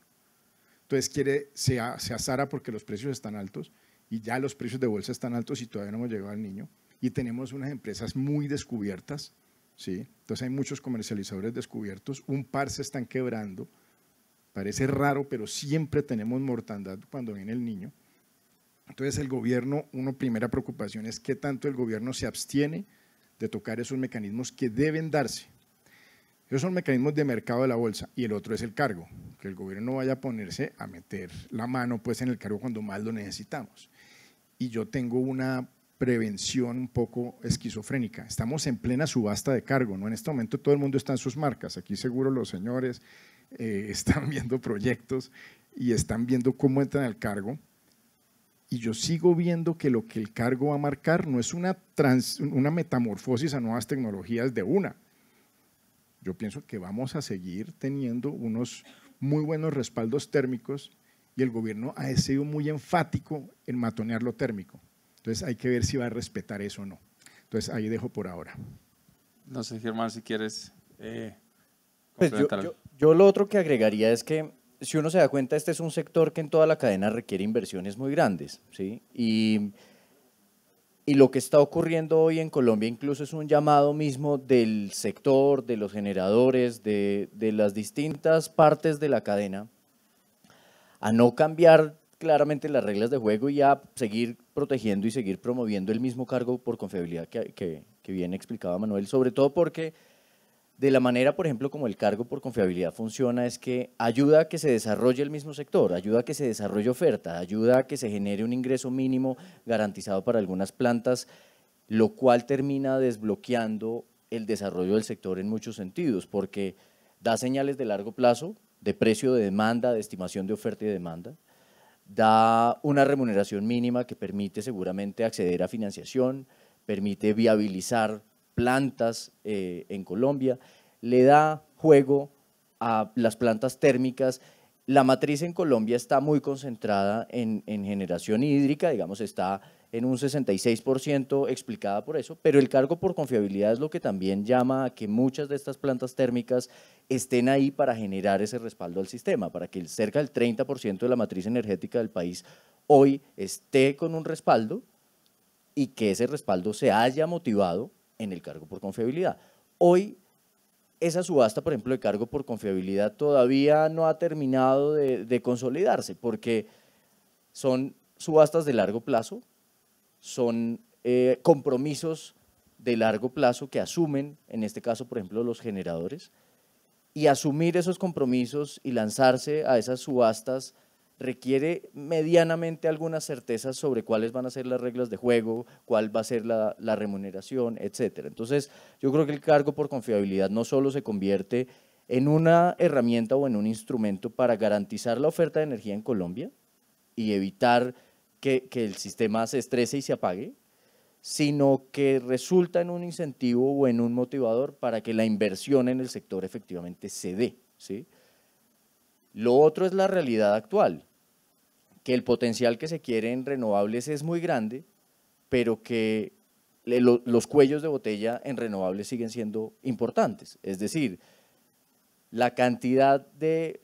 Entonces quiere, se, se azara porque los precios están altos y ya los precios de bolsa están altos y todavía no hemos llegado al niño. Y tenemos unas empresas muy descubiertas, ¿sí? Entonces hay muchos comercializadores descubiertos, un par se están quebrando. Parece raro, pero siempre tenemos mortandad cuando viene el niño. Entonces el gobierno, una primera preocupación es qué tanto el gobierno se abstiene de tocar esos mecanismos que deben darse esos son mecanismos de mercado de la bolsa. Y el otro es el cargo, que el gobierno no vaya a ponerse a meter la mano pues, en el cargo cuando más lo necesitamos. Y yo tengo una prevención un poco esquizofrénica. Estamos en plena subasta de cargo, ¿no? En este momento todo el mundo está en sus marcas. Aquí seguro los señores eh, están viendo proyectos y están viendo cómo entran al cargo. Y yo sigo viendo que lo que el cargo va a marcar no es una, una metamorfosis a nuevas tecnologías de una yo pienso que vamos a seguir teniendo unos muy buenos respaldos térmicos y el gobierno ha sido muy enfático en matonear lo térmico. Entonces hay que ver si va a respetar eso o no. Entonces ahí dejo por ahora. No sé, Germán, si quieres... Eh, pues yo, yo lo otro que agregaría es que si uno se da cuenta, este es un sector que en toda la cadena requiere inversiones muy grandes, ¿sí? Y y lo que está ocurriendo hoy en Colombia incluso es un llamado mismo del sector, de los generadores, de, las distintas partes de la cadena, a no cambiar claramente las reglas de juego y a seguir protegiendo y seguir promoviendo el mismo cargo por confiabilidad que, que, que bien explicaba Manuel, sobre todo porque de la manera, por ejemplo, como el cargo por confiabilidad funciona, es que ayuda a que se desarrolle el mismo sector, ayuda a que se desarrolle oferta, ayuda a que se genere un ingreso mínimo garantizado para algunas plantas, lo cual termina desbloqueando el desarrollo del sector en muchos sentidos, porque da señales de largo plazo, de precio de demanda, de estimación de oferta y demanda, da una remuneración mínima que permite seguramente acceder a financiación, permite viabilizar plantas eh, en Colombia, le da juego a las plantas térmicas. La matriz en Colombia está muy concentrada en, en generación hídrica, digamos, está en un 66% explicada por eso, pero el cargo por confiabilidad es lo que también llama a que muchas de estas plantas térmicas estén ahí para generar ese respaldo al sistema, para que cerca del 30% de la matriz energética del país hoy esté con un respaldo y que ese respaldo se haya motivado en el cargo por confiabilidad. Hoy, esa subasta, por ejemplo, de cargo por confiabilidad todavía no ha terminado de, consolidarse porque son subastas de largo plazo, son eh, compromisos de largo plazo que asumen, en este caso, por ejemplo, los generadores, y asumir esos compromisos y lanzarse a esas subastas requiere medianamente algunas certezas sobre cuáles van a ser las reglas de juego, cuál va a ser la, remuneración, etc. Entonces, yo creo que el cargo por confiabilidad no solo se convierte en una herramienta o en un instrumento para garantizar la oferta de energía en Colombia y evitar que, el sistema se estrese y se apague, sino que resulta en un incentivo o en un motivador para que la inversión en el sector efectivamente se dé. Lo otro es la realidad actual que el potencial que se quiere en renovables es muy grande, pero que los cuellos de botella en renovables siguen siendo importantes. Es decir, la cantidad de,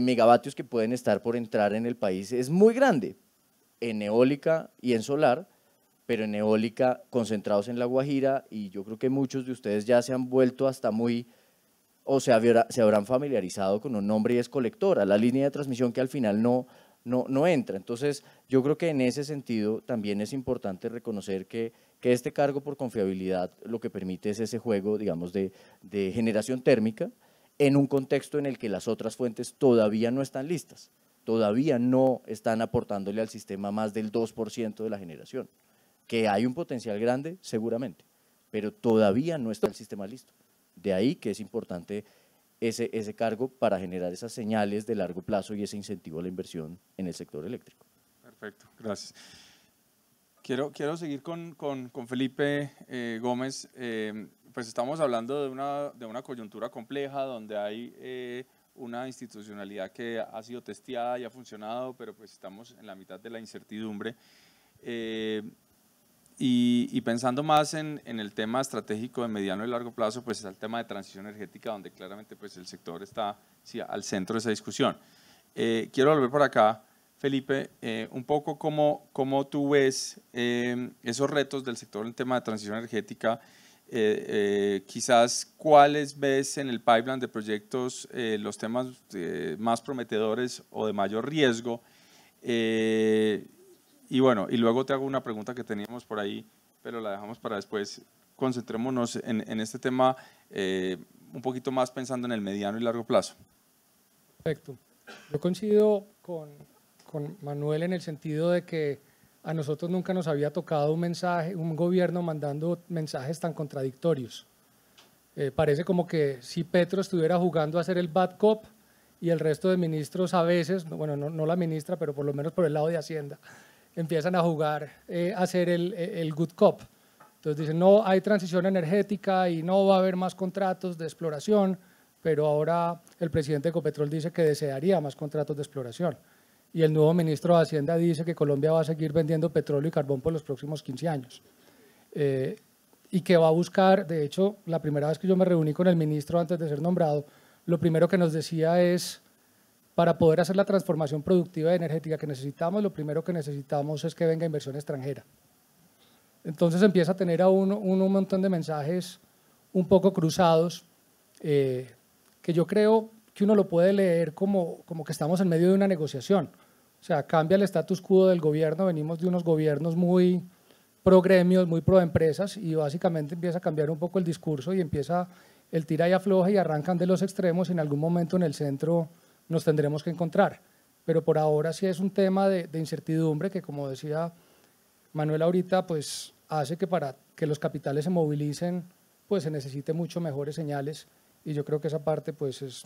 megavatios que pueden estar por entrar en el país es muy grande en eólica y en solar, pero en eólica concentrados en La Guajira y yo creo que muchos de ustedes ya se han vuelto hasta muy o se habrán familiarizado con un nombre y es colectora, la línea de transmisión que al final no, no, no entra. Entonces, yo creo que en ese sentido también es importante reconocer que, este cargo por confiabilidad lo que permite es ese juego, digamos, de, de generación térmica en un contexto en el que las otras fuentes todavía no están listas, todavía no están aportándole al sistema más del 2% de la generación, que hay un potencial grande seguramente, pero todavía no está el sistema listo. De ahí que es importante ese, ese cargo para generar esas señales de largo plazo y ese incentivo a la inversión en el sector eléctrico. Perfecto, gracias. Quiero, quiero seguir con, con, con Felipe eh, Gómez. Eh, pues estamos hablando de una, de una coyuntura compleja donde hay eh, una institucionalidad que ha sido testeada y ha funcionado, pero pues estamos en la mitad de la incertidumbre. Y, pensando más en, el tema estratégico de mediano y largo plazo, pues es el tema de transición energética, donde claramente pues, el sector está al centro de esa discusión. Eh, quiero volver por acá, Felipe, eh, un poco cómo, tú ves em, esos retos del sector en tema de transición energética, eh, quizás cuáles ves en el pipeline de proyectos los temas más prometedores o de mayor riesgo. Eh, y bueno, y luego te hago una pregunta que teníamos por ahí, pero la dejamos para después. Concentrémonos en, en este tema eh, un poquito más pensando en el mediano y largo plazo. Perfecto. Yo coincido con, con Manuel en el sentido de que a nosotros nunca nos había tocado un mensaje, un gobierno mandando mensajes tan contradictorios. Eh, parece como que si Petro estuviera jugando a ser el bad cop y el resto de ministros a veces, bueno, no, no la ministra, pero por lo menos por el lado de Hacienda, empiezan a jugar, eh, a hacer eh, el, good cop. Entonces dicen, no, hay transición energética y no va a haber más contratos de exploración, pero ahora el presidente de Ecopetrol dice que desearía más contratos de exploración. Y el nuevo ministro de Hacienda dice que Colombia va a seguir vendiendo petróleo y carbón por los próximos 15 años. Eh, y que va a buscar, de hecho, la primera vez que yo me reuní con el ministro antes de ser nombrado, lo primero que nos decía es, para poder hacer la transformación productiva y energética que necesitamos, lo primero que necesitamos es que venga inversión extranjera. Entonces empieza a tener a un montón de mensajes un poco cruzados, eh, que yo creo que uno lo puede leer como, que estamos en medio de una negociación. O sea, cambia el status quo del gobierno, venimos de unos gobiernos muy pro gremios, muy pro empresas, y básicamente empieza a cambiar un poco el discurso y empieza el tira y afloja y arrancan de los extremos en algún momento en el centro nos tendremos que encontrar. Pero por ahora sí es un tema de, incertidumbre que, como decía Manuel ahorita, pues hace que para que los capitales se movilicen, pues se necesite mucho mejores señales y yo creo que esa parte pues es,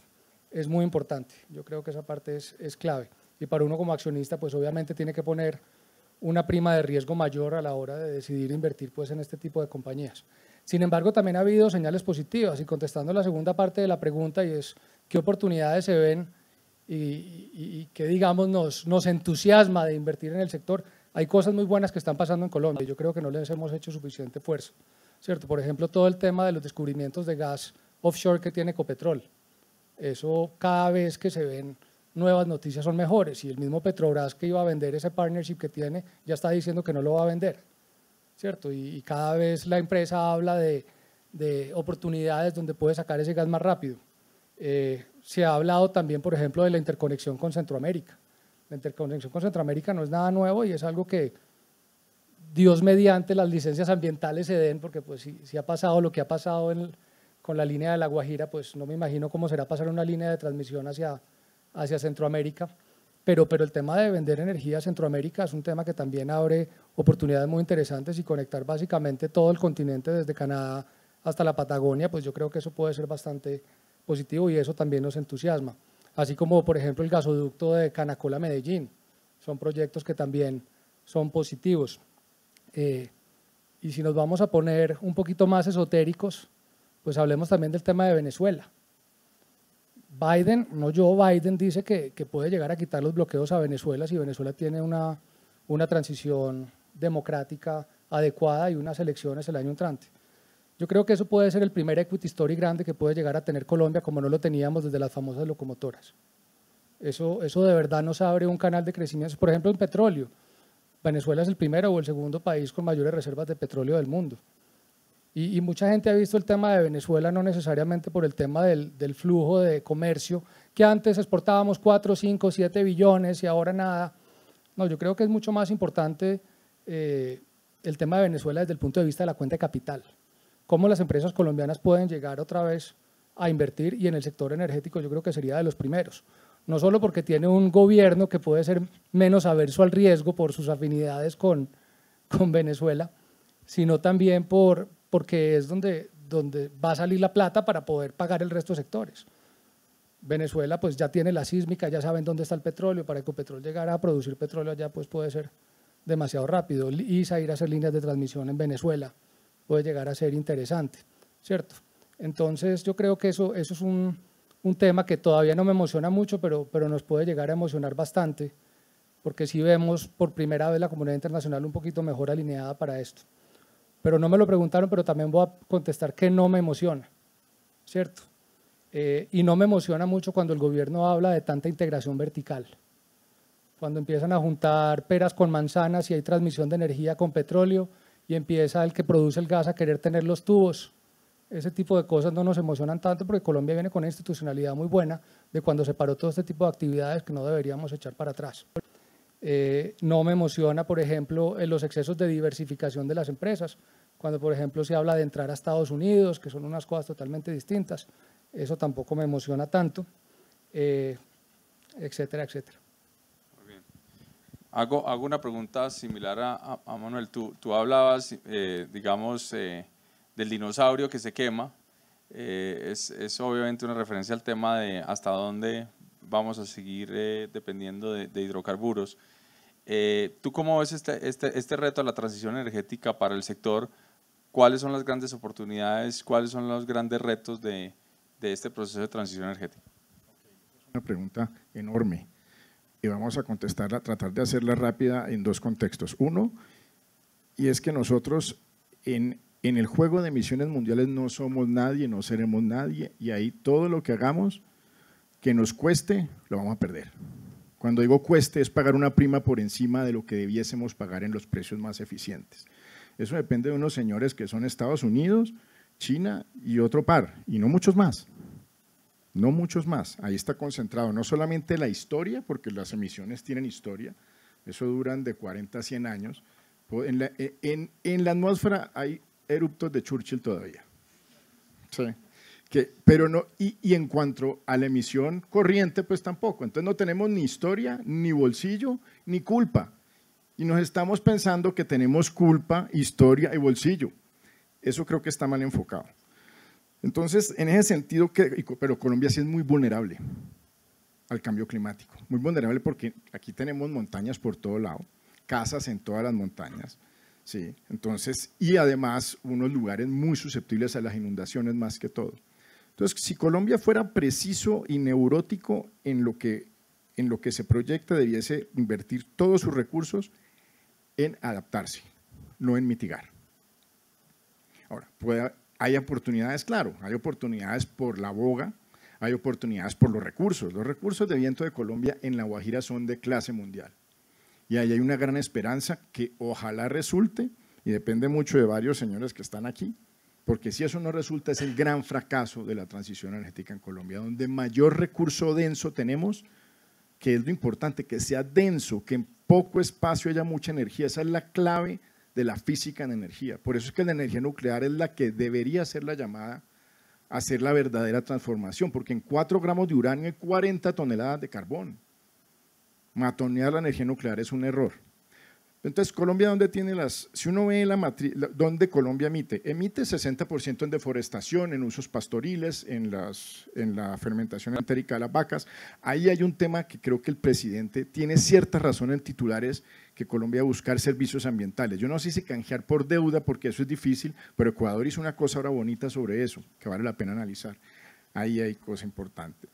es muy importante. Yo creo que esa parte es, es clave. Y para uno como accionista, pues obviamente tiene que poner una prima de riesgo mayor a la hora de decidir invertir pues, en este tipo de compañías. Sin embargo, también ha habido señales positivas y contestando la segunda parte de la pregunta y es qué oportunidades se ven y, que, digamos, nos, entusiasma de invertir en el sector, hay cosas muy buenas que están pasando en Colombia. Yo creo que no les hemos hecho suficiente esfuerzo. ¿cierto? Por ejemplo, todo el tema de los descubrimientos de gas offshore que tiene Ecopetrol. Eso cada vez que se ven nuevas noticias son mejores y el mismo Petrobras que iba a vender ese partnership que tiene ya está diciendo que no lo va a vender, ¿cierto? Y, cada vez la empresa habla de, oportunidades donde puede sacar ese gas más rápido. Eh, se ha hablado también, por ejemplo, de la interconexión con Centroamérica. La interconexión con Centroamérica no es nada nuevo y es algo que Dios mediante las licencias ambientales se den, porque pues si, si ha pasado lo que ha pasado con la línea de La Guajira, pues no me imagino cómo será pasar una línea de transmisión hacia, hacia Centroamérica. Pero, pero el tema de vender energía a Centroamérica es un tema que también abre oportunidades muy interesantes y conectar básicamente todo el continente desde Canadá hasta la Patagonia, pues yo creo que eso puede ser bastante positivo y eso también nos entusiasma. Así como, por ejemplo, el gasoducto de Canacola Medellín. Son proyectos que también son positivos. Eh, y si nos vamos a poner un poquito más esotéricos, pues hablemos también del tema de Venezuela. Biden, no yo, Biden dice que, que puede llegar a quitar los bloqueos a Venezuela si Venezuela tiene una, una transición democrática adecuada y unas elecciones el año entrante. Yo creo que eso puede ser el primer equity story grande que puede llegar a tener Colombia como no lo teníamos desde las famosas locomotoras. Eso, eso de verdad nos abre un canal de crecimiento. Por ejemplo, en petróleo. Venezuela es el primero o el segundo país con mayores reservas de petróleo del mundo. Y, mucha gente ha visto el tema de Venezuela no necesariamente por el tema del, flujo de comercio, que antes exportábamos 4, 5, 7 billones y ahora nada. No, yo creo que es mucho más importante eh, el tema de Venezuela desde el punto de vista de la cuenta de capital cómo las empresas colombianas pueden llegar otra vez a invertir y en el sector energético yo creo que sería de los primeros. No solo porque tiene un gobierno que puede ser menos averso al riesgo por sus afinidades con, Venezuela, sino también por, porque es donde, donde va a salir la plata para poder pagar el resto de sectores. Venezuela pues ya tiene la sísmica, ya saben dónde está el petróleo, para que el petróleo llegara a producir petróleo allá pues puede ser demasiado rápido. Y salir a hacer líneas de transmisión en Venezuela puede llegar a ser interesante, ¿cierto? Entonces yo creo que eso, eso es un, un tema que todavía no me emociona mucho, pero, pero nos puede llegar a emocionar bastante, porque si vemos por primera vez la comunidad internacional un poquito mejor alineada para esto. Pero no me lo preguntaron, pero también voy a contestar que no me emociona, ¿cierto? Eh, y no me emociona mucho cuando el gobierno habla de tanta integración vertical. Cuando empiezan a juntar peras con manzanas y hay transmisión de energía con petróleo, y empieza el que produce el gas a querer tener los tubos. Ese tipo de cosas no nos emocionan tanto porque Colombia viene con una institucionalidad muy buena de cuando se paró todo este tipo de actividades que no deberíamos echar para atrás. Eh, no me emociona, por ejemplo, en los excesos de diversificación de las empresas. Cuando, por ejemplo, se habla de entrar a Estados Unidos, que son unas cosas totalmente distintas, eso tampoco me emociona tanto, eh, etcétera, etcétera. Hago, una pregunta similar a, Manuel. Tú, hablabas, eh, digamos, eh, del dinosaurio que se quema. Eh, es, obviamente una referencia al tema de hasta dónde vamos a seguir dependiendo de, hidrocarburos. ¿Tú cómo ves este, este, este, reto a la transición energética para el sector? ¿Cuáles son las grandes oportunidades? ¿Cuáles son los grandes retos de, de este proceso de transición energética? Una pregunta enorme y vamos a contestarla, tratar de hacerla rápida en dos contextos. Uno, y es que nosotros en, el juego de misiones mundiales no somos nadie, no seremos nadie, y ahí todo lo que hagamos que nos cueste, lo vamos a perder. Cuando digo cueste es pagar una prima por encima de lo que debiésemos pagar en los precios más eficientes. Eso depende de unos señores que son Estados Unidos, China y otro par, y no muchos más no muchos más. Ahí está concentrado no solamente la historia, porque las emisiones tienen historia, eso duran de 40 a 100 años. E, en la, atmósfera hay eruptos de Churchill todavía. pero no, y, en cuanto a la emisión corriente, pues tampoco. Entonces no tenemos ni historia, ni bolsillo, ni culpa. Y nos estamos pensando que tenemos culpa, historia y bolsillo. Eso creo que está mal enfocado. Entonces, en ese sentido, pero Colombia sí es muy vulnerable al cambio climático. Muy vulnerable porque aquí tenemos montañas por todo lado, casas en todas las montañas, ¿sí? Entonces, y además unos lugares muy susceptibles a las inundaciones más que todo. Entonces, si Colombia fuera preciso y neurótico en lo que, en lo que se proyecta, debiese invertir todos sus recursos en adaptarse, no en mitigar. Ahora, puede hay oportunidades, claro, hay oportunidades por la boga, hay oportunidades por los recursos. Los recursos de viento de Colombia en La Guajira son de clase mundial. Y ahí hay una gran esperanza que ojalá resulte, y depende mucho de varios señores que están aquí, porque si eso no resulta es el gran fracaso de la transición energética en Colombia, donde mayor recurso denso tenemos, que es lo importante, que sea denso, que en poco espacio haya mucha energía. Esa es la clave de la física en energía. Por eso es que la energía nuclear es la que debería ser la llamada a hacer la verdadera transformación, porque en 4 gramos de uranio hay 40 toneladas de carbón. Matonear la energía nuclear es un error. Entonces, Colombia, ¿dónde tiene las...? Si uno ve la matriz, ¿dónde Colombia emite? Emite 60% en deforestación, en usos pastoriles, en, las, en la fermentación entérica de las vacas. Ahí hay un tema que creo que el presidente tiene cierta razón en titulares que Colombia buscar servicios ambientales. Yo no sé si canjear por deuda, porque eso es difícil, pero Ecuador hizo una cosa ahora bonita sobre eso, que vale la pena analizar. Ahí hay cosa importante.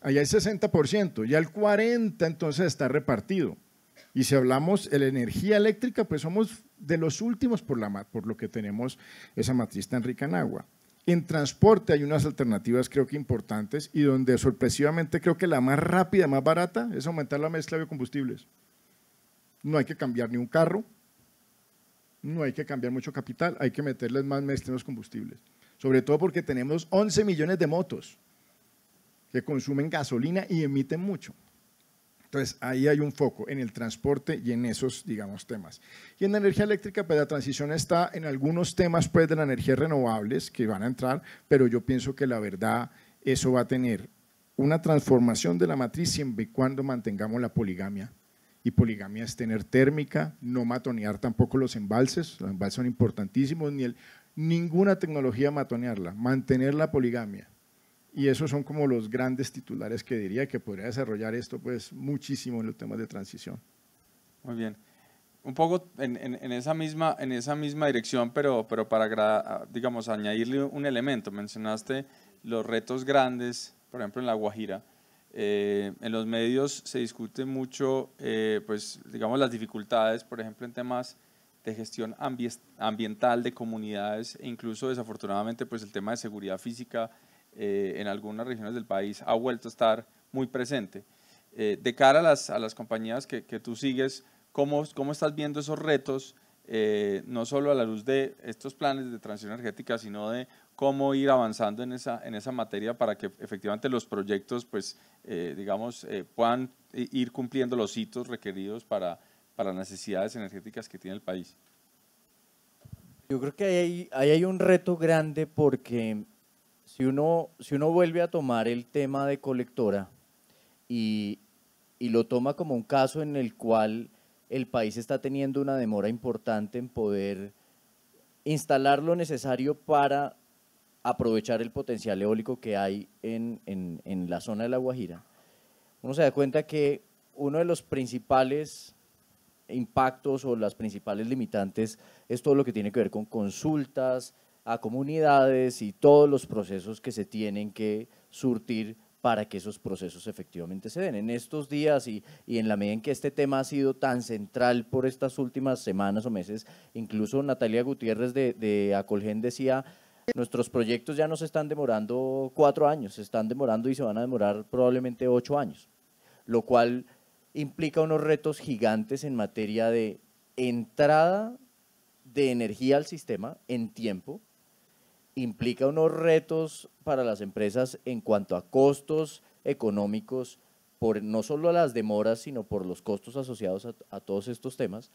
Allá hay 60%, ya el 40% entonces está repartido. Y si hablamos de la energía eléctrica, pues somos de los últimos por, por lo que tenemos esa matriz tan rica en agua. En transporte hay unas alternativas creo que importantes y donde sorpresivamente creo que la más rápida, más barata es aumentar la mezcla de biocombustibles no hay que cambiar ni un carro, no hay que cambiar mucho capital, hay que meterles más mezcla combustibles. Sobre todo porque tenemos 11 millones de motos que consumen gasolina y emiten mucho. Entonces, ahí hay un foco en el transporte y en esos, digamos, temas. Y en la energía eléctrica, pues la transición está en algunos temas, pues, de la energía renovables que van a entrar, pero yo pienso que la verdad, eso va a tener una transformación de la matriz siempre y cuando mantengamos la poligamia y poligamia es tener térmica, no matonear tampoco los embalses, los embalses son importantísimos, ni el, ninguna tecnología matonearla, mantener la poligamia. Y esos son como los grandes titulares que diría que podría desarrollar esto pues muchísimo en los temas de transición. Muy bien. Un poco en, en esa, misma, en esa misma dirección, pero, pero para, digamos, añadirle un elemento. Mencionaste los retos grandes, por ejemplo, en La Guajira eh, en los medios se discute mucho, eh, pues, digamos, las dificultades, por ejemplo, en temas de gestión ambiental de comunidades e incluso, desafortunadamente, pues, el tema de seguridad física eh, en algunas regiones del país ha vuelto a estar muy presente. de cara a las, compañías que, que, tú sigues, ¿cómo, ¿cómo estás viendo esos retos? no solo a la luz de estos planes de transición energética, sino de cómo ir avanzando en esa, en esa materia para que efectivamente los proyectos, pues, eh, digamos, eh, puedan ir cumpliendo los hitos requeridos para, para necesidades energéticas que tiene el país. Yo creo que ahí hay, hay un reto grande porque si uno, si uno vuelve a tomar el tema de colectora y, y lo toma como un caso en el cual el país está teniendo una demora importante en poder instalar lo necesario para aprovechar el potencial eólico que hay en, la zona de La Guajira, uno se da cuenta que uno de los principales impactos o las principales limitantes es todo lo que tiene que ver con consultas a comunidades y todos los procesos que se tienen que surtir para que esos procesos efectivamente se den. En estos días y, en la medida en que este tema ha sido tan central por estas últimas semanas o meses, incluso Natalia Gutiérrez de, de Acolgen decía, Nuestros proyectos ya no se están demorando cuatro años, se están demorando y se van a demorar probablemente ocho años, lo cual implica unos retos gigantes en materia de entrada de energía al sistema en tiempo, implica unos retos para las empresas en cuanto a costos económicos, por no solo a las demoras, sino por los costos asociados a, todos estos temas.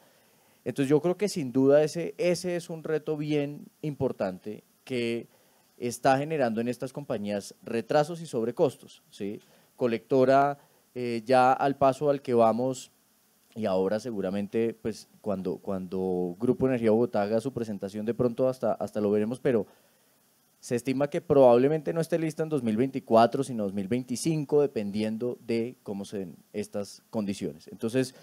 Entonces yo creo que sin duda ese, ese es un reto bien importante que está generando en estas compañías retrasos y sobrecostos. Colectora, eh, ya al paso al que vamos, y ahora seguramente, pues cuando, cuando Grupo Energía Bogotá haga su presentación, de pronto hasta, hasta lo veremos, pero se estima que probablemente no esté lista en 2024, sino 2025, dependiendo de cómo se den estas condiciones. Entonces,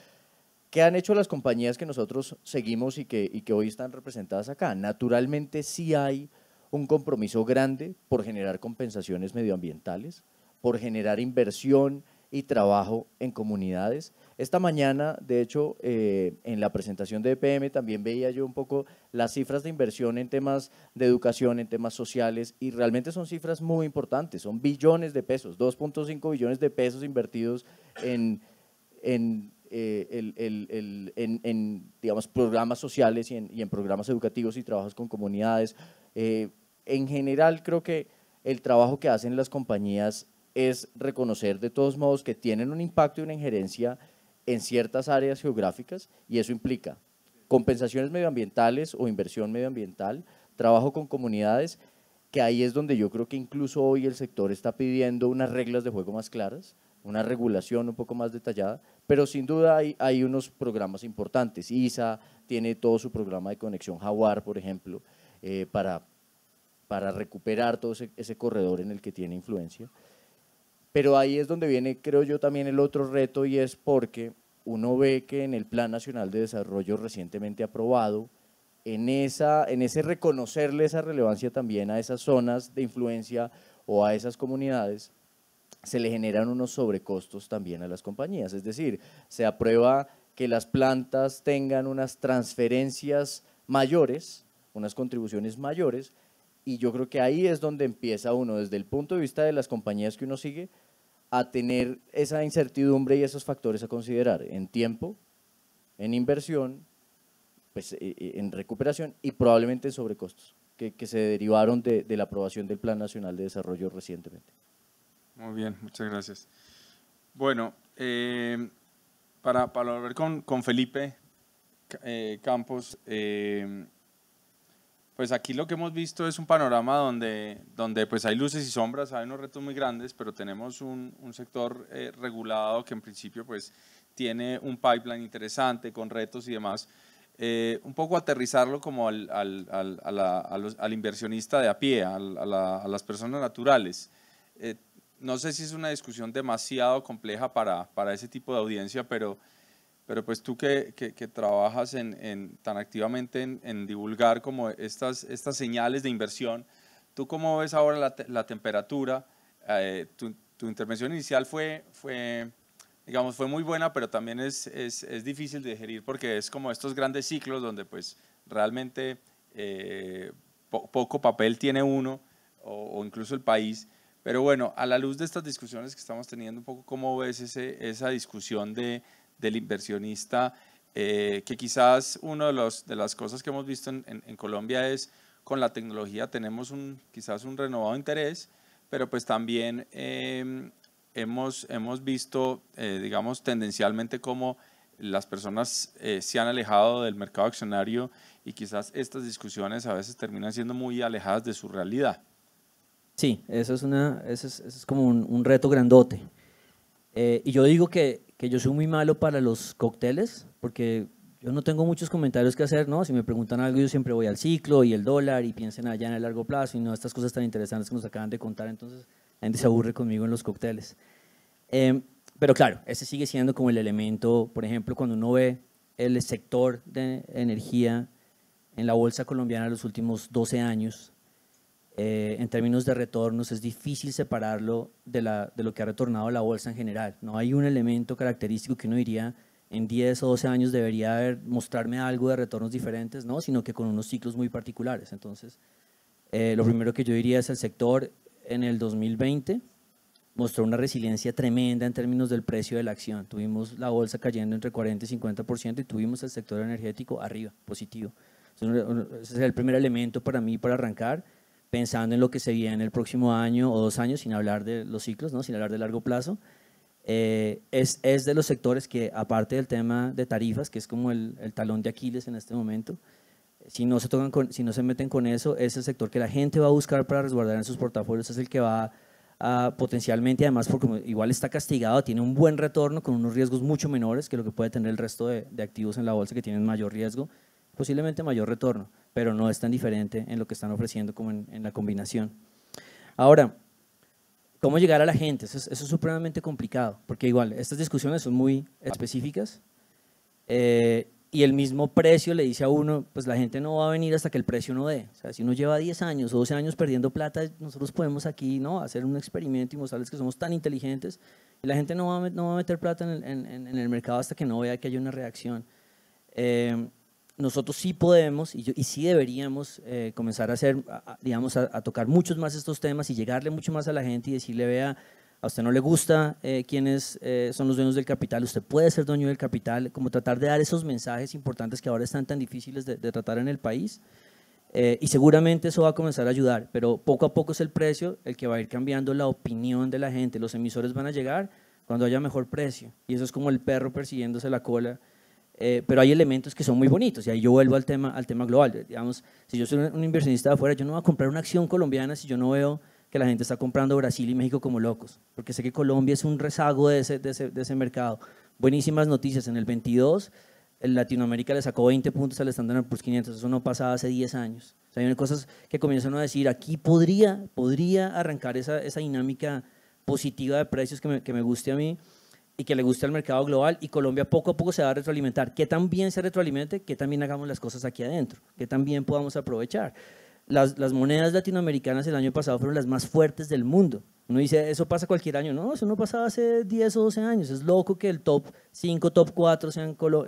¿qué han hecho las compañías que nosotros seguimos y que, y que hoy están representadas acá? Naturalmente sí hay un compromiso grande por generar compensaciones medioambientales, por generar inversión y trabajo en comunidades. Esta mañana, de hecho, eh, en la presentación de EPM también veía yo un poco las cifras de inversión en temas de educación, en temas sociales, y realmente son cifras muy importantes, son billones de pesos, 2.5 billones de pesos invertidos en, en, eh, digamos, programas sociales y, y en programas educativos y trabajos con comunidades, eh, en general, creo que el trabajo que hacen las compañías es reconocer de todos modos que tienen un impacto y una injerencia en ciertas áreas geográficas y eso implica compensaciones medioambientales o inversión medioambiental, trabajo con comunidades, que ahí es donde yo creo que incluso hoy el sector está pidiendo unas reglas de juego más claras, una regulación un poco más detallada, pero sin duda hay unos programas importantes. ISA tiene todo su programa de conexión Jaguar, por ejemplo, eh, para, para recuperar todo ese, corredor en el que tiene influencia. Pero ahí es donde viene, creo yo, también el otro reto y es porque uno ve que en el Plan Nacional de Desarrollo recientemente aprobado, en, esa, en ese reconocerle esa relevancia también a esas zonas de influencia o a esas comunidades, se le generan unos sobrecostos también a las compañías. Es decir, se aprueba que las plantas tengan unas transferencias mayores unas contribuciones mayores y yo creo que ahí es donde empieza uno, desde el punto de vista de las compañías que uno sigue, a tener esa incertidumbre y esos factores a considerar en tiempo, en inversión, pues, e, e, en recuperación y probablemente en sobrecostos que, se derivaron de, la aprobación del Plan Nacional de Desarrollo recientemente. Muy bien, muchas gracias. Bueno, eh, para, para hablar con, con Felipe eh, Campos, eh, pues aquí lo que hemos visto es un panorama donde, donde pues hay luces y sombras, hay unos retos muy grandes, pero tenemos un, sector eh, regulado que en principio pues tiene un pipeline interesante con retos y demás. Eh, un poco aterrizarlo como al, inversionista de a pie, a, las personas naturales. Eh, no sé si es una discusión demasiado compleja para ese tipo de audiencia, pero pero pues tú que, trabajas tan activamente en, divulgar como estas, señales de inversión, ¿tú cómo ves ahora la, temperatura? Eh, tu, intervención inicial fue, digamos, fue muy buena, pero también es, difícil de digerir porque es como estos grandes ciclos donde pues realmente eh, poco papel tiene uno o, incluso el país. Pero bueno, a la luz de estas discusiones que estamos teniendo, un poco cómo ves esa discusión de del inversionista, eh, que quizás una de, de las cosas que hemos visto en, Colombia es con la tecnología tenemos un, quizás un renovado interés, pero pues también em, hemos, hemos visto, eh, digamos, tendencialmente cómo las personas eh, se han alejado del mercado accionario y quizás estas discusiones a veces terminan siendo muy alejadas de su realidad. Sí, eso es, una, es, como un, un, reto grandote. y yo digo que que yo soy muy malo para los cócteles, porque yo no tengo muchos comentarios que hacer, ¿no? Si me preguntan algo, yo siempre voy al ciclo y el dólar y piensen allá en el largo plazo y no estas cosas tan interesantes que nos acaban de contar, entonces la gente se aburre conmigo en los cócteles. Em, pero claro, ese sigue siendo como el elemento, por ejemplo, cuando uno ve el sector de energía en la bolsa colombiana los últimos 12 años, eh, en términos de retornos, es difícil separarlo de, la, de, lo que ha retornado la bolsa en general. No hay un elemento característico que uno diría en 10 o 12 años debería mostrarme algo de retornos diferentes, ¿no? sino que con unos ciclos muy particulares. Entonces, eh, lo primero que yo diría es el sector en el 2020 mostró una resiliencia tremenda en términos del precio de la acción. Tuvimos la bolsa cayendo entre 40 y 50% y tuvimos el sector energético arriba, positivo. ese es el primer elemento para mí para arrancar pensando en lo que se viene el próximo año o dos años, sin hablar de los ciclos, ¿no? sin hablar de largo plazo, eh, es, es, de los sectores que, aparte del tema de tarifas, que es como el, talón de Aquiles en este momento, si no, se tocan si no se meten con eso, es el sector que la gente va a buscar para resguardar en sus portafolios, es el que va a, potencialmente, además, porque igual está castigado, tiene un buen retorno con unos riesgos mucho menores que lo que puede tener el resto de activos en la bolsa que tienen mayor riesgo, posiblemente mayor retorno pero no es tan diferente en lo que están ofreciendo como en, la combinación. Ahora, ¿cómo llegar a la gente? Eso es, supremamente complicado, porque igual, estas discusiones son muy específicas eh, y el mismo precio le dice a uno, pues la gente no va a venir hasta que el precio no dé. O sea, si uno lleva 10 años o 12 años perdiendo plata, nosotros podemos aquí ¿no? hacer un experimento y mostrarles que somos tan inteligentes y la gente no va a, no va a meter plata en el, en, el mercado hasta que no vea que hay una reacción. Eh, nosotros sí podemos y, sí deberíamos eh, comenzar a hacer, tocar muchos más estos temas y llegarle mucho más a la gente y decirle, vea, a usted no le gusta eh, quiénes eh, son los dueños del capital, usted puede ser dueño del capital, como tratar de dar esos mensajes importantes que ahora están tan difíciles de, tratar en el país. y seguramente eso va a comenzar a ayudar, pero poco a poco es el precio el que va a ir cambiando la opinión de la gente. Los emisores van a llegar cuando haya mejor precio. Y eso es como el perro persiguiéndose la cola eh, pero hay elementos que son muy bonitos y ahí yo vuelvo al tema, al tema global. Digamos, si yo soy un inversionista de afuera, yo no voy a comprar una acción colombiana si yo no veo que la gente está comprando Brasil y México como locos, porque sé que Colombia es un rezago de ese, de de ese mercado. Buenísimas noticias, en el 22 el Latinoamérica le sacó 20 puntos al estándar por 500, eso no pasaba hace 10 años. hay cosas que comienzan a decir, aquí podría, podría arrancar esa, esa dinámica positiva de precios que que me guste a mí y que le guste al mercado global y Colombia poco a poco se va a retroalimentar. Que también se retroalimente, que también hagamos las cosas aquí adentro, que también podamos aprovechar. Las, monedas latinoamericanas el año pasado fueron las más fuertes del mundo. Uno dice, eso pasa cualquier año. No, eso no pasaba hace 10 o 12 años. Es loco que el top 5, top 4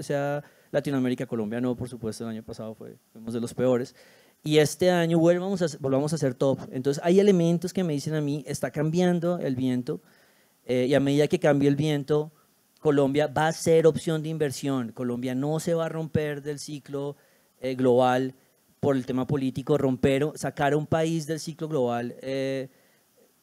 sea Latinoamérica. Colombia no, por supuesto, el año pasado fue, fuimos de los peores. Y este año volvamos a, volvamos a ser top. Entonces hay elementos que me dicen a mí, está cambiando el viento eh, y a medida que cambie el viento, Colombia va a ser opción de inversión. Colombia no se va a romper del ciclo eh, global por el tema político. Romper, sacar a un país del ciclo global, eh,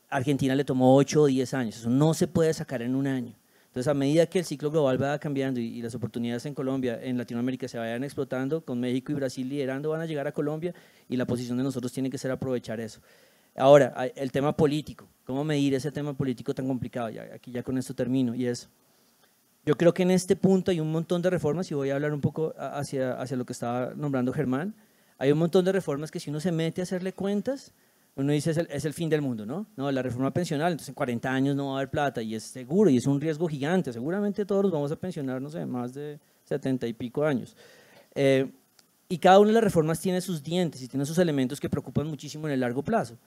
Argentina le tomó 8 o 10 años. Eso no se puede sacar en un año. Entonces, a medida que el ciclo global va cambiando y, las oportunidades en Colombia, en Latinoamérica se vayan explotando, con México y Brasil liderando, van a llegar a Colombia y la posición de nosotros tiene que ser aprovechar eso. Ahora, el tema político. ¿Cómo medir ese tema político tan complicado? Ya, aquí ya con esto termino. Y es, yo creo que en este punto hay un montón de reformas, y voy a hablar un poco hacia, hacia lo que estaba nombrando Germán. Hay un montón de reformas que si uno se mete a hacerle cuentas, uno dice es el, es el, fin del mundo, ¿no? No, la reforma pensional, entonces en 40 años no va a haber plata y es seguro y es un riesgo gigante. Seguramente todos vamos a pensionarnos en más de 70 y pico años. Eh, y cada una de las reformas tiene sus dientes y tiene sus elementos que preocupan muchísimo en el largo plazo.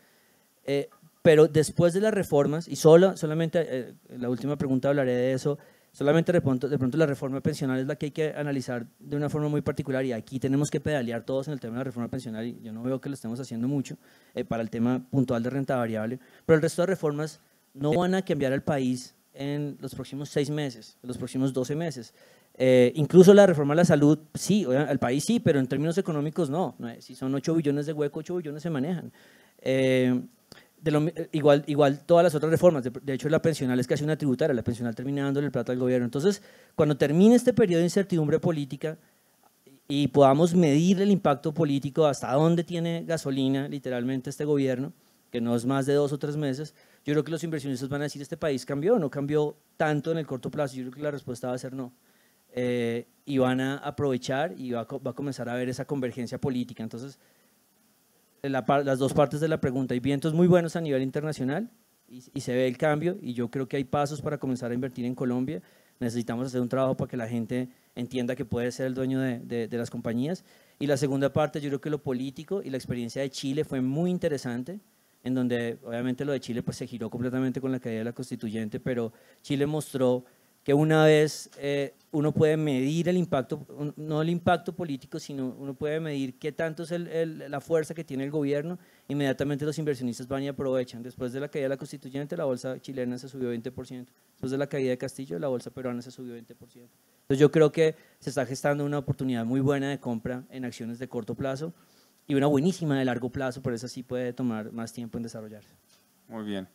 Eh, pero después de las reformas, y solo, solamente, eh, eh, la última pregunta hablaré de eso, solamente de pronto, de pronto la reforma pensional es la que hay que analizar de una forma muy particular y aquí tenemos que pedalear todos en el tema de la reforma pensional y yo no veo que lo estemos haciendo mucho para el tema puntual de renta variable, pero el resto de reformas no van a cambiar al país en los próximos seis meses, en los próximos doce meses. incluso la reforma a la salud, sí, al país sí, pero en términos económicos no. Si son ocho billones de hueco, ocho billones se manejan. Eh, igual, todas las otras reformas. De, hecho, la pensional es casi una tributaria. La pensional terminando el plato al gobierno. Entonces, cuando termine este periodo de incertidumbre política y podamos medir el impacto político hasta dónde tiene gasolina literalmente este gobierno, que no es más de dos o tres meses, yo creo que los inversionistas van a decir, ¿este país cambió o no cambió tanto en el corto plazo? Yo creo que la respuesta va a ser no. Eh, y van a aprovechar y va a, va a comenzar a ver esa convergencia política. Entonces, las dos partes de la pregunta. Hay vientos muy buenos a nivel internacional y, se ve el cambio y yo creo que hay pasos para comenzar a invertir en Colombia. Necesitamos hacer un trabajo para que la gente entienda que puede ser el dueño de, de, de las compañías. Y la segunda parte, yo creo que lo político y la experiencia de Chile fue muy interesante en donde obviamente lo de Chile pues se giró completamente con la caída de la constituyente, pero Chile mostró que una vez eh, uno puede medir el impacto, no el impacto político, sino uno puede medir qué tanto es la fuerza que tiene el gobierno, inmediatamente los inversionistas van y aprovechan. Después de la caída de la constituyente, la bolsa chilena se subió 20%. Después de la caída de Castillo, la bolsa peruana se subió 20%. Entonces yo creo que se está gestando una oportunidad muy buena de compra en acciones de corto plazo y una buenísima de largo plazo, por eso sí puede tomar más tiempo en desarrollarse. Muy bien.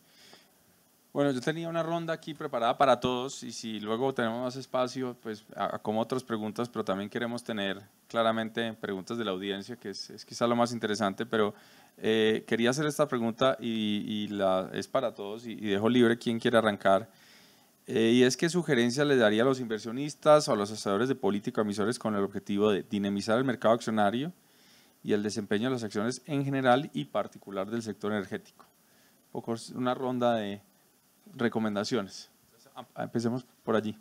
Bueno, yo tenía una ronda aquí preparada para todos y si luego tenemos más espacio, pues como otras preguntas, pero también queremos tener claramente preguntas de la audiencia, que es, quizá lo más interesante, pero eh, quería hacer esta pregunta y, la, es para todos y, dejo libre quien quiera arrancar. Eh, y es que sugerencias le daría a los inversionistas o a los asesores de político emisores con el objetivo de dinamizar el mercado accionario y el desempeño de las acciones en general y particular del sector energético. una ronda de recomendaciones. Ah, empecemos por allí.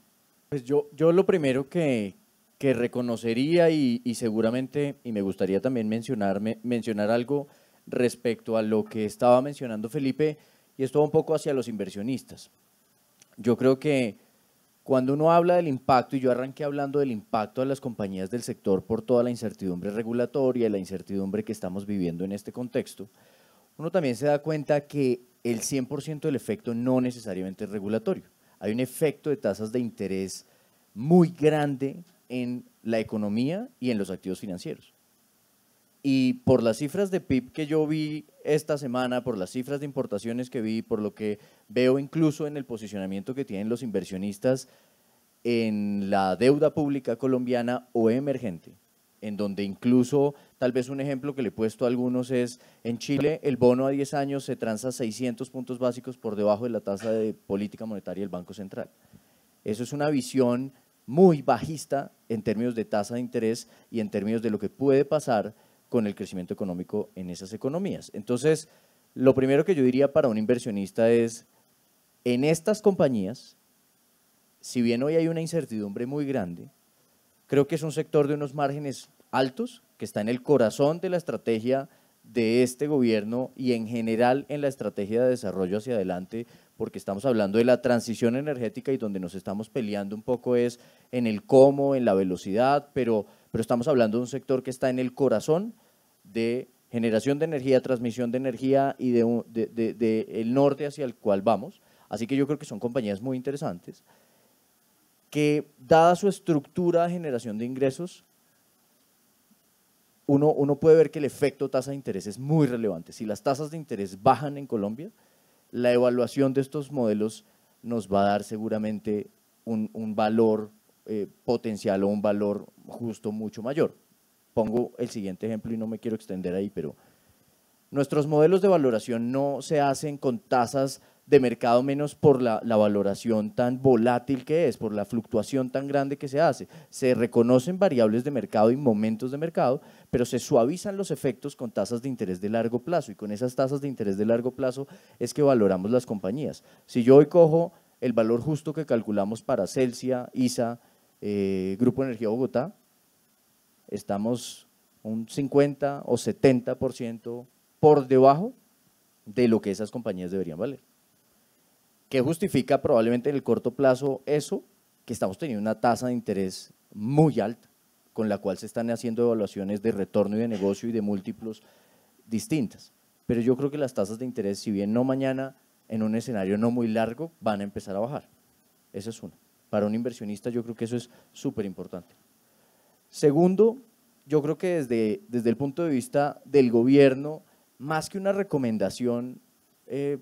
Pues yo, yo lo primero que, reconocería y, seguramente, y me gustaría también mencionar algo respecto a lo que estaba mencionando Felipe, y esto va un poco hacia los inversionistas. Yo creo que cuando uno habla del impacto, y yo arranqué hablando del impacto a las compañías del sector por toda la incertidumbre regulatoria y la incertidumbre que estamos viviendo en este contexto, uno también se da cuenta que el 100% del efecto no necesariamente es regulatorio. Hay un efecto de tasas de interés muy grande en la economía y en los activos financieros. Y por las cifras de PIB que yo vi esta semana, por las cifras de importaciones que vi, por lo que veo incluso en el posicionamiento que tienen los inversionistas en la deuda pública colombiana o emergente, en donde incluso Tal vez un ejemplo que le he puesto a algunos es, en Chile el bono a 10 años se transa 600 puntos básicos por debajo de la tasa de política monetaria del Banco Central. Eso es una visión muy bajista en términos de tasa de interés y en términos de lo que puede pasar con el crecimiento económico en esas economías. Entonces, lo primero que yo diría para un inversionista es, en estas compañías, si bien hoy hay una incertidumbre muy grande, creo que es un sector de unos márgenes altos, que está en el corazón de la estrategia de este gobierno y en general en la estrategia de desarrollo hacia adelante, porque estamos hablando de la transición energética y donde nos estamos peleando un poco es en el cómo, en la velocidad, pero, pero estamos hablando de un sector que está en el corazón de generación de energía, transmisión de energía y de, el norte hacia el cual vamos. Así que yo creo que son compañías muy interesantes que, dada su estructura de generación de ingresos, uno, puede ver que el efecto tasa de interés es muy relevante. Si las tasas de interés bajan en Colombia, la evaluación de estos modelos nos va a dar seguramente un, valor eh, potencial o un valor justo mucho mayor. Pongo el siguiente ejemplo y no me quiero extender ahí, pero nuestros modelos de valoración no se hacen con tasas de mercado, menos por la, valoración tan volátil que es, por la fluctuación tan grande que se hace. Se reconocen variables de mercado y momentos de mercado, pero se suavizan los efectos con tasas de interés de largo plazo y con esas tasas de interés de largo plazo es que valoramos las compañías. Si yo hoy cojo el valor justo que calculamos para Celsia, ISA, eh, Grupo Energía Bogotá, estamos un 50 o 70% por debajo de lo que esas compañías deberían valer que justifica probablemente en el corto plazo eso, que estamos teniendo una tasa de interés muy alta, con la cual se están haciendo evaluaciones de retorno y de negocio y de múltiplos distintas. Pero yo creo que las tasas de interés, si bien no mañana, en un escenario no muy largo, van a empezar a bajar. Eso es una. Para un inversionista yo creo que eso es súper importante. Segundo, yo creo que desde, desde el punto de vista del gobierno, más que una recomendación eh,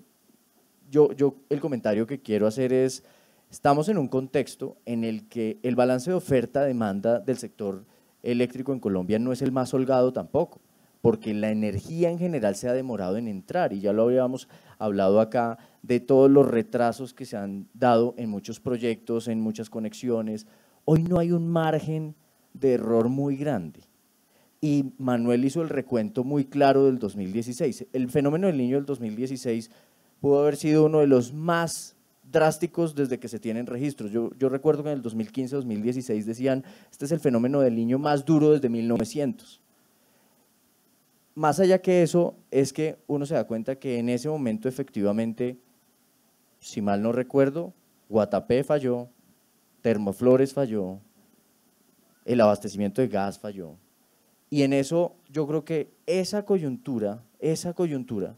yo, yo el comentario que quiero hacer es, estamos en un contexto en el que el balance de oferta-demanda del sector eléctrico en Colombia no es el más holgado tampoco, porque la energía en general se ha demorado en entrar y ya lo habíamos hablado acá de todos los retrasos que se han dado en muchos proyectos, en muchas conexiones. Hoy no hay un margen de error muy grande. Y Manuel hizo el recuento muy claro del 2016. El fenómeno del niño del 2016 pudo haber sido uno de los más drásticos desde que se tienen registros. Yo, yo recuerdo que en el 2015-2016 decían, este es el fenómeno del niño más duro desde 1900. Más allá que eso, es que uno se da cuenta que en ese momento efectivamente, si mal no recuerdo, Guatapé falló, Termoflores falló, el abastecimiento de gas falló. Y en eso yo creo que esa coyuntura, esa coyuntura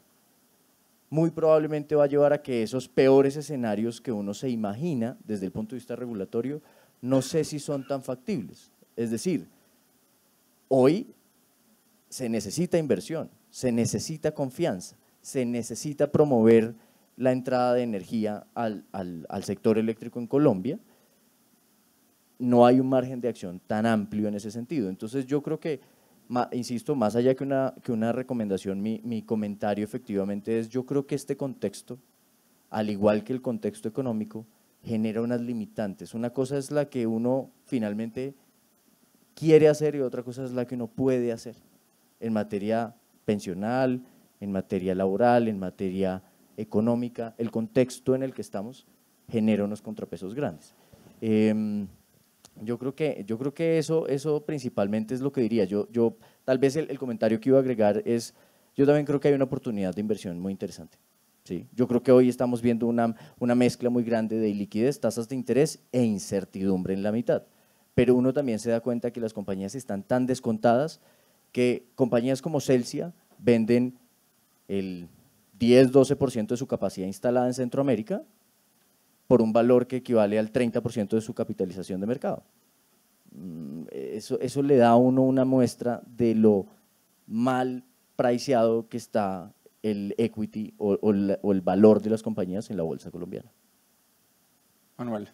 muy probablemente va a llevar a que esos peores escenarios que uno se imagina desde el punto de vista regulatorio, no sé si son tan factibles. Es decir, hoy se necesita inversión, se necesita confianza, se necesita promover la entrada de energía al, al sector eléctrico en Colombia. No hay un margen de acción tan amplio en ese sentido. Entonces yo creo que insisto, más allá que una, que una recomendación, mi, mi comentario efectivamente es, yo creo que este contexto, al igual que el contexto económico, genera unas limitantes. Una cosa es la que uno finalmente quiere hacer y otra cosa es la que uno puede hacer en materia pensional, en materia laboral, en materia económica. El contexto en el que estamos genera unos contrapesos grandes. Em, yo creo que, yo creo que eso, eso principalmente es lo que diría. Yo, yo tal vez el, comentario que iba a agregar es, yo también creo que hay una oportunidad de inversión muy interesante. Yo creo que hoy estamos viendo una, una mezcla muy grande de liquidez, tasas de interés e incertidumbre en la mitad. Pero uno también se da cuenta que las compañías están tan descontadas que compañías como Celsia venden el 10-12% de su capacidad instalada en Centroamérica por un valor que equivale al 30% de su capitalización de mercado. Mm, eso, eso le da a uno una muestra de lo mal priceado que está el equity o, el valor de las compañías en la bolsa colombiana. Manuel.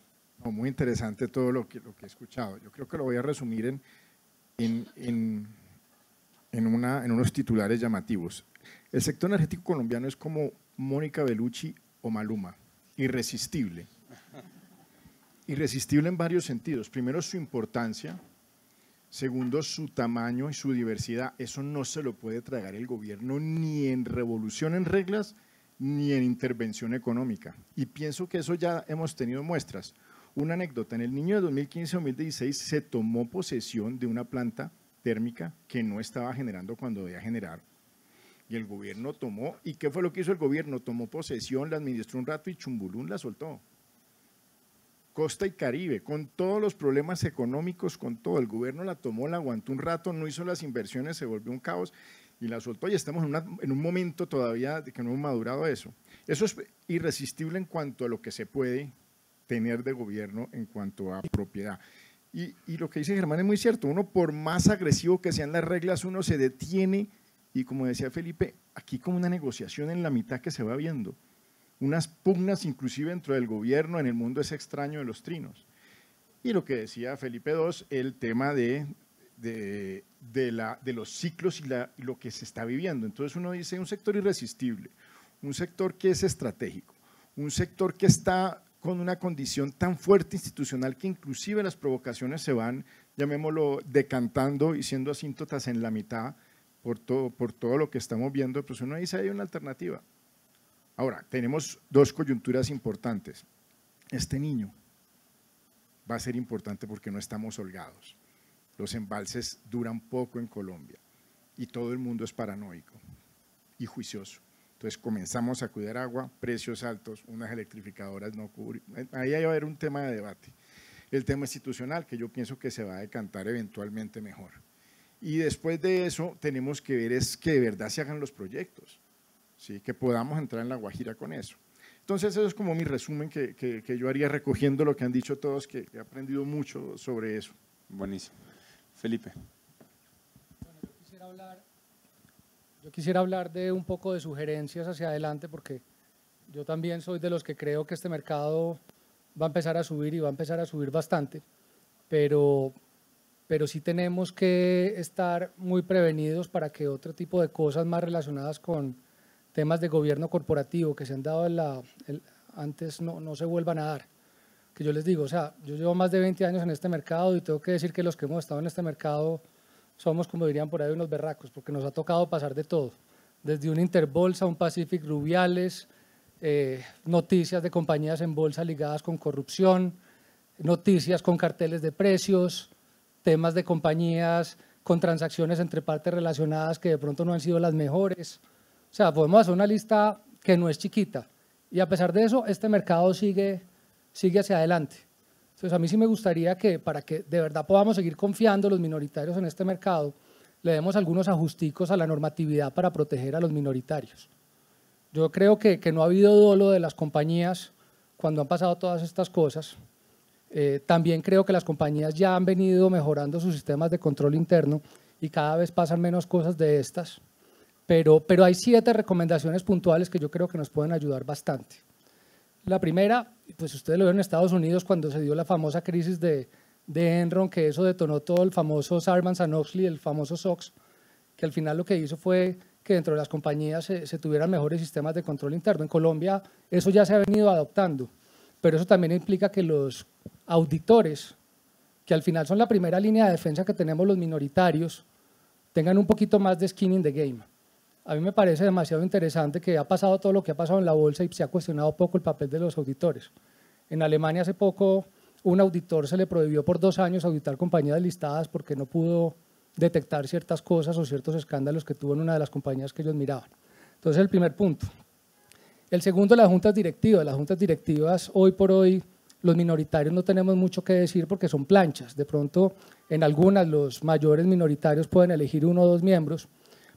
muy interesante todo lo que, lo que he escuchado. Yo creo que lo voy a resumir en, en, en, una, en unos titulares llamativos. El sector energético colombiano es como Mónica Bellucci o Maluma irresistible. Irresistible en varios sentidos. Primero, su importancia. Segundo, su tamaño y su diversidad. Eso no se lo puede tragar el gobierno ni en revolución en reglas ni en intervención económica. Y pienso que eso ya hemos tenido muestras. Una anécdota, en el niño de 2015-2016 se tomó posesión de una planta térmica que no estaba generando cuando debía generar y el gobierno tomó, ¿y qué fue lo que hizo el gobierno? Tomó posesión, la administró un rato y Chumbulún la soltó. Costa y Caribe, con todos los problemas económicos, con todo, el gobierno la tomó, la aguantó un rato, no hizo las inversiones, se volvió un caos y la soltó y estamos en, un momento todavía de que no hemos madurado eso. Eso es irresistible en cuanto a lo que se puede tener de gobierno en cuanto a propiedad. Y, y, lo que dice Germán es muy cierto, uno por más agresivo que sean las reglas, uno se detiene y como decía Felipe, aquí como una negociación en la mitad que se va viendo, unas pugnas inclusive dentro del gobierno, en el mundo es extraño de los trinos. Y lo que decía Felipe II, el tema de, de, los ciclos y lo que se está viviendo. Entonces uno dice un sector irresistible, un sector que es estratégico, un sector que está con una condición tan fuerte institucional que inclusive las provocaciones se van, llamémoslo, decantando y siendo asíntotas en la mitad por todo, por todo lo que estamos viendo, pues uno dice, hay una alternativa. Ahora, tenemos dos coyunturas importantes. Este niño va a ser importante porque no estamos holgados. Los embalses duran poco en Colombia y todo el mundo es paranoico y juicioso. Entonces comenzamos a cuidar agua, precios altos, unas electrificadoras no cubren. Ahí va a haber un tema de debate. El tema institucional, que yo pienso que se va a decantar eventualmente mejor. Y después de eso tenemos que ver es que de verdad se hagan los proyectos, ¿sí? que podamos entrar en la Guajira con eso. Entonces, eso es como mi resumen que, yo haría recogiendo lo que han dicho todos, que he aprendido mucho sobre eso. Buenísimo. Felipe. Bueno, yo quisiera hablar, yo quisiera hablar de un poco de sugerencias hacia adelante, porque yo también soy de los que creo que este mercado va a empezar a subir y va a empezar a subir bastante, pero pero sí tenemos que estar muy prevenidos para que otro tipo de cosas más relacionadas con temas de gobierno corporativo que se han dado en la, el, antes no, no se vuelvan a dar. Que yo les digo, o sea, yo llevo más de 20 años en este mercado y tengo que decir que los que hemos estado en este mercado somos, como dirían por ahí, unos berracos, porque nos ha tocado pasar de todo, desde un Interbolsa, un Pacific Rubiales, eh, noticias de compañías en bolsa ligadas con corrupción, noticias con carteles de precios, temas de compañías con transacciones entre partes relacionadas que de pronto no han sido las mejores. O sea, podemos hacer una lista que no es chiquita. Y a pesar de eso, este mercado sigue, sigue hacia adelante. Entonces, a mí sí me gustaría que, para que de verdad podamos seguir confiando los minoritarios en este mercado, le demos algunos ajusticos a la normatividad para proteger a los minoritarios. Yo creo que, que no ha habido dolo de las compañías cuando han pasado todas estas cosas. Eh, también creo que las compañías ya han venido mejorando sus sistemas de control interno y cada vez pasan menos cosas de estas, pero, hay siete recomendaciones puntuales que yo creo que nos pueden ayudar bastante. La primera, pues ustedes lo vieron en Estados Unidos cuando se dio la famosa crisis de, Enron, que eso detonó todo el famoso Sarbanes Oxley, el famoso SOX, que al final lo que hizo fue que dentro de las compañías se tuvieran mejores sistemas de control interno. En Colombia eso ya se ha venido adoptando pero eso también implica que los auditores, que al final son la primera línea de defensa que tenemos los minoritarios, tengan un poquito más de skin in the game. A mí me parece demasiado interesante que ha pasado todo lo que ha pasado en la bolsa y se ha cuestionado poco el papel de los auditores. En Alemania hace poco un auditor se le prohibió por dos años auditar compañías listadas porque no pudo detectar ciertas cosas o ciertos escándalos que tuvo en una de las compañías que ellos miraban. Entonces, el primer punto, el segundo, las juntas directivas. Las juntas directivas, hoy por hoy, los minoritarios no tenemos mucho que decir porque son planchas. De pronto, en algunas, los mayores minoritarios pueden elegir uno o dos miembros,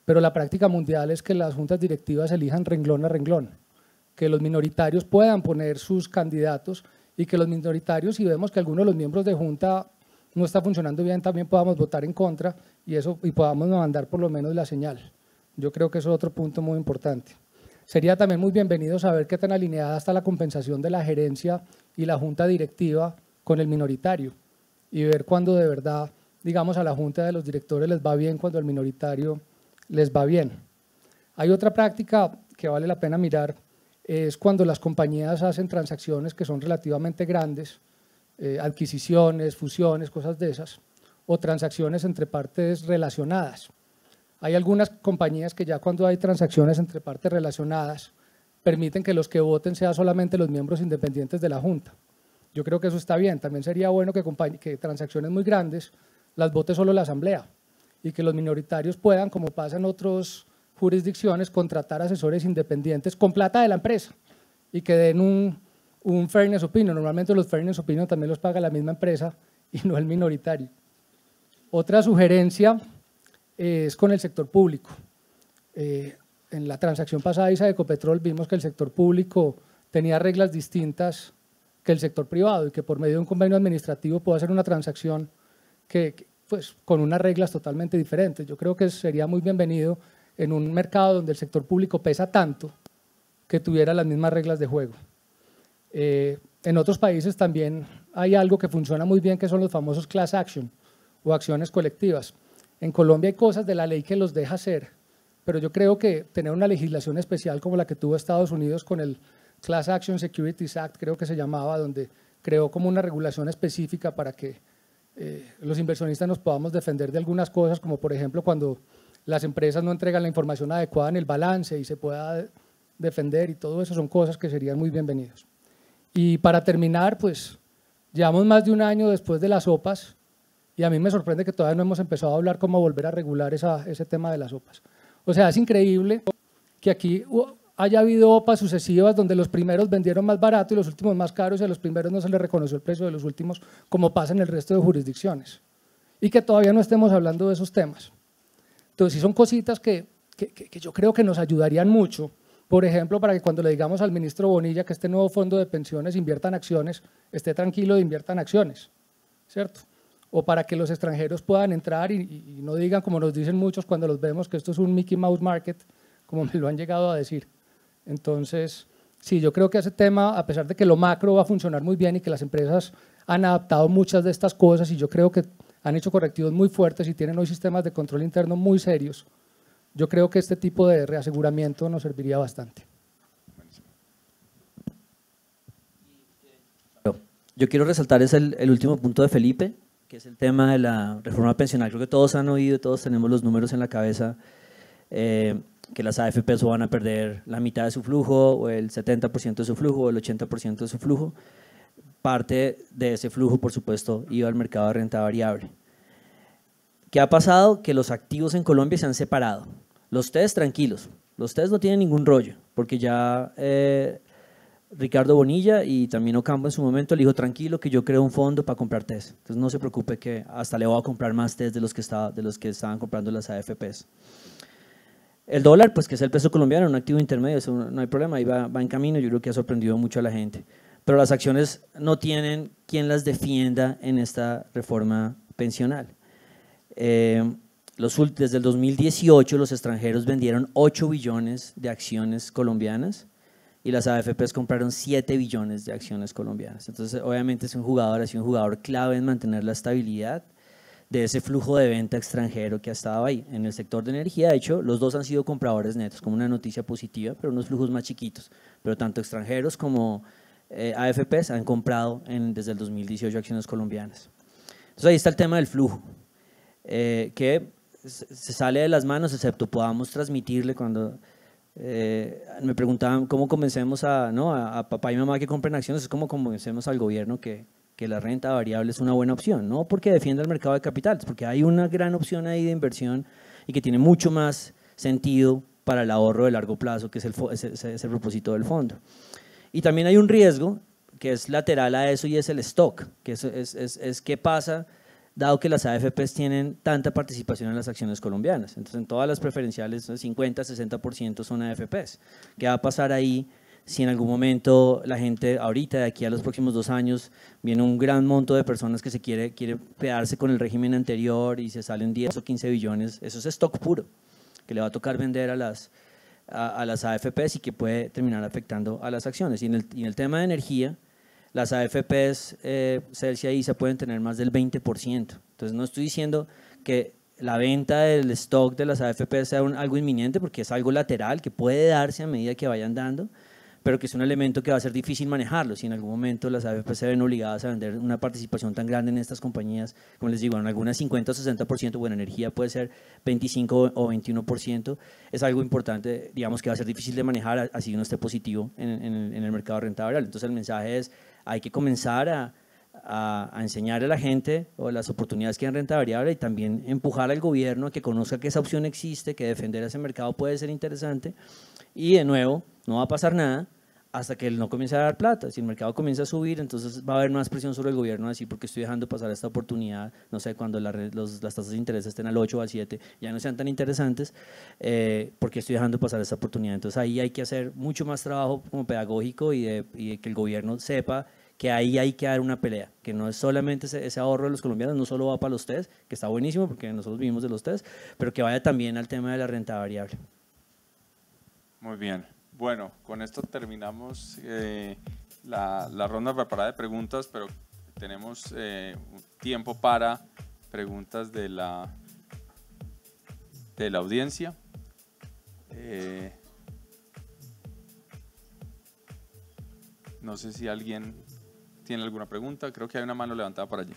pero la práctica mundial es que las juntas directivas elijan renglón a renglón, que los minoritarios puedan poner sus candidatos y que los minoritarios, si vemos que alguno de los miembros de junta no está funcionando bien, también podamos votar en contra y, eso, y podamos mandar por lo menos la señal. Yo creo que eso es otro punto muy importante. Sería también muy bienvenido saber qué tan alineada está la compensación de la gerencia y la junta directiva con el minoritario y ver cuándo de verdad, digamos, a la junta de los directores les va bien cuando al minoritario les va bien. Hay otra práctica que vale la pena mirar, es cuando las compañías hacen transacciones que son relativamente grandes, eh, adquisiciones, fusiones, cosas de esas, o transacciones entre partes relacionadas. Hay algunas compañías que ya cuando hay transacciones entre partes relacionadas, permiten que los que voten sean solamente los miembros independientes de la Junta. Yo creo que eso está bien. También sería bueno que, transacciones muy grandes las vote solo la Asamblea y que los minoritarios puedan, como pasa en otras jurisdicciones, contratar asesores independientes con plata de la empresa y que den un, un fairness opinion. Normalmente los fairness opinion también los paga la misma empresa y no el minoritario. Otra sugerencia es con el sector público. Eh, en la transacción pasada ISA Ecopetrol vimos que el sector público tenía reglas distintas que el sector privado y que por medio de un convenio administrativo puede hacer una transacción pues, con unas reglas totalmente diferentes. Yo creo que sería muy bienvenido en un mercado donde el sector público pesa tanto que tuviera las mismas reglas de juego. Eh, en otros países también hay algo que funciona muy bien, que son los famosos class action o acciones colectivas. En Colombia hay cosas de la ley que los deja hacer, pero yo creo que tener una legislación especial como la que tuvo Estados Unidos con el Class Action Securities Act, creo que se llamaba, donde creó como una regulación específica para que eh, los inversionistas nos podamos defender de algunas cosas, como por ejemplo cuando las empresas no entregan la información adecuada en el balance y se pueda defender y todo eso son cosas que serían muy bienvenidas. Y para terminar, pues llevamos más de un año después de las OPAs y a mí me sorprende que todavía no hemos empezado a hablar cómo volver a regular ese tema de las OPAs. O sea, es increíble que aquí haya habido OPAs sucesivas donde los primeros vendieron más barato y los últimos más caros y a los primeros no se les reconoció el precio de los últimos, como pasa en el resto de jurisdicciones. Y que todavía no estemos hablando de esos temas. Entonces, sí son cositas que, que yo creo que nos ayudarían mucho, por ejemplo, para que cuando le digamos al ministro Bonilla que este nuevo fondo de pensiones invierta en acciones, esté tranquilo de invierta en acciones, ¿cierto? o para que los extranjeros puedan entrar y, no digan, como nos dicen muchos cuando los vemos, que esto es un Mickey Mouse Market, como me lo han llegado a decir. Entonces, sí, yo creo que ese tema, a pesar de que lo macro va a funcionar muy bien y que las empresas han adaptado muchas de estas cosas y yo creo que han hecho correctivos muy fuertes y tienen hoy sistemas de control interno muy serios, yo creo que este tipo de reaseguramiento nos serviría bastante. Yo quiero resaltar es el último punto de Felipe, que es el tema de la reforma pensional. Creo que todos han oído, todos tenemos los números en la cabeza, eh, que las AFPs van a perder la mitad de su flujo, o el 70% de su flujo, o el 80% de su flujo. Parte de ese flujo, por supuesto, iba al mercado de renta variable. ¿Qué ha pasado? Que los activos en Colombia se han separado. Los ustedes tranquilos, los ustedes no tienen ningún rollo, porque ya... Eh, Ricardo Bonilla y también Ocampo en su momento le dijo, tranquilo, que yo creo un fondo para comprar test. Entonces no se preocupe que hasta le voy a comprar más TES de los que, estaba, de los que estaban comprando las AFPs. El dólar, pues que es el peso colombiano, un activo intermedio, no hay problema, ahí va, en camino, yo creo que ha sorprendido mucho a la gente. Pero las acciones no tienen quien las defienda en esta reforma pensional. Eh, los, desde el 2018 los extranjeros vendieron 8 billones de acciones colombianas y las AFPs compraron 7 billones de acciones colombianas. Entonces, obviamente es un jugador, ha sido un jugador clave en mantener la estabilidad de ese flujo de venta extranjero que ha estado ahí. En el sector de energía, de hecho, los dos han sido compradores netos, como una noticia positiva, pero unos flujos más chiquitos. Pero tanto extranjeros como eh, AFPs han comprado desde el 2018 acciones colombianas. Entonces ahí está el tema del flujo, eh, que se sale de las manos, excepto podamos transmitirle cuando eh, me preguntaban cómo convencemos a, A, papá y mamá que compren acciones, es como convencemos al gobierno que, la renta variable es una buena opción, no porque defienda el mercado de capitales, porque hay una gran opción ahí de inversión y que tiene mucho más sentido para el ahorro de largo plazo, que es el, es, propósito del fondo. Y también hay un riesgo que es lateral a eso y es el stock, que es, es qué pasa dado que las AFPs tienen tanta participación en las acciones colombianas. Entonces, en todas las preferenciales, 50, 60% son AFPs. ¿Qué va a pasar ahí? si en algún momento la gente, ahorita, de aquí a los próximos dos años, viene un gran monto de personas que se quiere, quiere quedarse con el régimen anterior y se salen 10 o 15 billones, eso es stock puro, que le va a tocar vender a las, a, las AFPs y que puede terminar afectando a las acciones. en el, y en el tema de energía, las AFPs eh, Celsia y se pueden tener más del 20%. Entonces no estoy diciendo que la venta del stock de las AFPs sea algo inminente porque es algo lateral que puede darse a medida que vayan dando, pero que es un elemento que va a ser difícil manejarlo si en algún momento las AFPs se ven obligadas a vender una participación tan grande en estas compañías, como les digo, en algunas 50 o 60%, bueno, energía puede ser 25 o 21%, es algo importante, digamos, que va a ser difícil de manejar así uno esté positivo en el mercado rentable. Entonces el mensaje es, hay que comenzar a, a, enseñar a la gente o las oportunidades que hay en renta variable y también empujar al gobierno a que conozca que esa opción existe, que defender ese mercado puede ser interesante. Y de nuevo, no va a pasar nada hasta que él no comience a dar plata. Si el mercado comienza a subir, entonces va a haber más presión sobre el gobierno, así porque estoy dejando pasar esta oportunidad, no sé, cuando las tasas de interés estén al 8 o al 7, ya no sean tan interesantes, eh, porque estoy dejando pasar esta oportunidad. Entonces ahí hay que hacer mucho más trabajo como pedagógico y que el gobierno sepa que ahí hay que dar una pelea, que no es solamente ese, ese, ahorro de los colombianos, no solo va para los test, que está buenísimo porque nosotros vivimos de los test, pero que vaya también al tema de la renta variable. Muy bien. Bueno, con esto terminamos eh, la, ronda preparada de preguntas, pero tenemos eh, tiempo para preguntas de la, de la audiencia. Eh, no sé si alguien tiene alguna pregunta. Creo que hay una mano levantada por allí.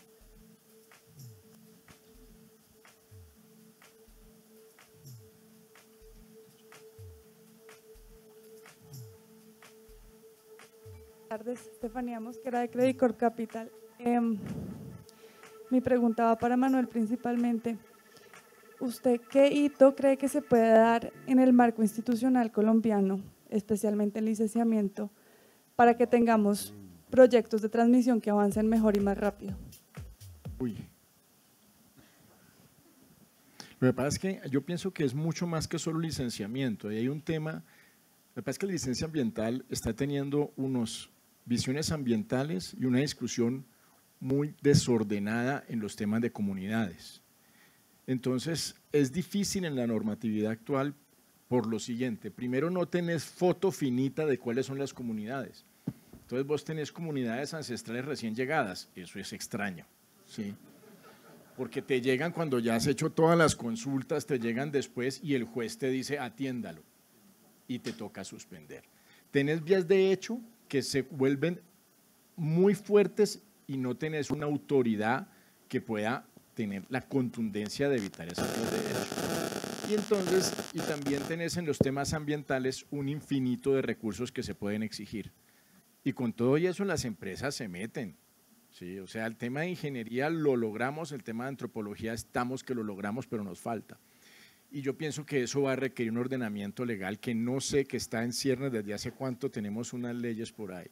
tardes, Estefanía Mosquera de Credicor Capital. Em, mi pregunta va para Manuel principalmente. ¿Usted qué hito cree que se puede dar en el marco institucional colombiano, especialmente el licenciamiento, para que tengamos proyectos de transmisión que avancen mejor y más rápido? Uy. Lo que pasa es que yo pienso que es mucho más que solo licenciamiento. Y hay un tema, lo parece que la licencia ambiental está teniendo unos visiones ambientales y una discusión muy desordenada en los temas de comunidades. Entonces, es difícil en la normatividad actual por lo siguiente. Primero, no tenés foto finita de cuáles son las comunidades. Entonces, vos tenés comunidades ancestrales recién llegadas. Eso es extraño, ¿sí? Porque te llegan cuando ya has hecho todas las consultas, te llegan después y el juez te dice, atiéndalo. Y te toca suspender. Tenés vías de hecho que se vuelven muy fuertes y no tenés una autoridad que pueda tener la contundencia de evitar esas Y entonces, y también tenés en los temas ambientales un infinito de recursos que se pueden exigir. Y con todo y eso las empresas se meten. ¿sí? O sea, el tema de ingeniería lo logramos, el tema de antropología estamos que lo logramos, pero nos falta. Y yo pienso que eso va a requerir un ordenamiento legal que no sé que está en ciernes desde hace cuánto tenemos unas leyes por ahí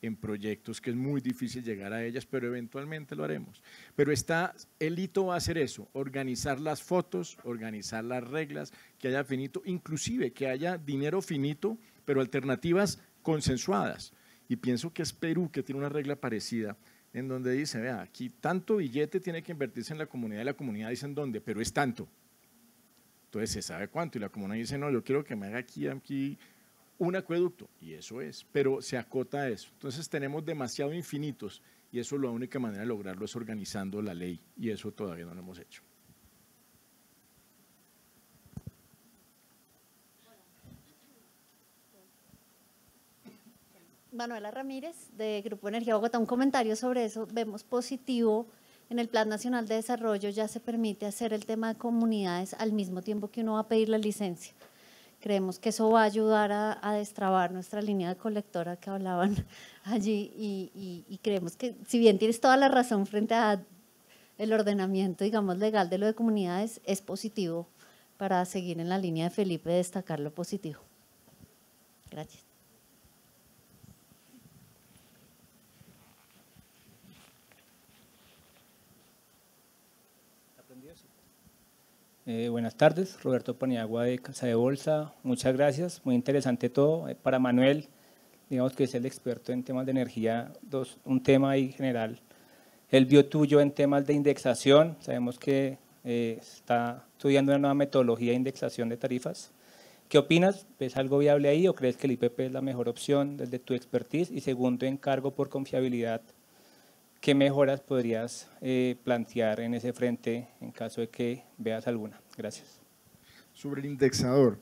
en proyectos que es muy difícil llegar a ellas, pero eventualmente lo haremos. Pero está, el hito va a ser eso, organizar las fotos, organizar las reglas, que haya finito, inclusive que haya dinero finito, pero alternativas consensuadas. Y pienso que es Perú que tiene una regla parecida, en donde dice, vea, aquí tanto billete tiene que invertirse en la comunidad, y la comunidad dice en dónde, pero es tanto. Entonces se sabe cuánto y la comuna dice, no, yo quiero que me haga aquí, aquí un acueducto. Y eso es, pero se acota eso. Entonces tenemos demasiado infinitos y eso la única manera de lograrlo es organizando la ley y eso todavía no lo hemos hecho. Manuela Ramírez de Grupo Energía Bogotá, un comentario sobre eso. Vemos positivo en el Plan Nacional de Desarrollo ya se permite hacer el tema de comunidades al mismo tiempo que uno va a pedir la licencia. Creemos que eso va a ayudar a, destrabar nuestra línea de colectora que hablaban allí y, creemos que si bien tienes toda la razón frente a el ordenamiento, digamos, legal de lo de comunidades, es positivo para seguir en la línea de Felipe destacar lo positivo. Gracias. Eh, buenas tardes, Roberto Paniagua de Casa de Bolsa. Muchas gracias, muy interesante todo. Eh, para Manuel, digamos que es el experto en temas de energía, un tema ahí general. El vio tuyo en temas de indexación, sabemos que eh, está estudiando una nueva metodología de indexación de tarifas. ¿Qué opinas? ¿Ves algo viable ahí o crees que el IPP es la mejor opción desde tu expertise? Y segundo, encargo por confiabilidad ¿Qué mejoras podrías eh, plantear en ese frente en caso de que veas alguna? Gracias. Sobre el indexador.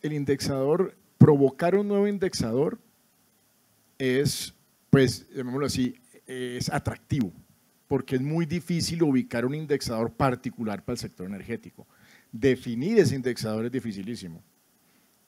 El indexador, provocar un nuevo indexador es, pues, llamémoslo así, es atractivo, porque es muy difícil ubicar un indexador particular para el sector energético. Definir ese indexador es dificilísimo.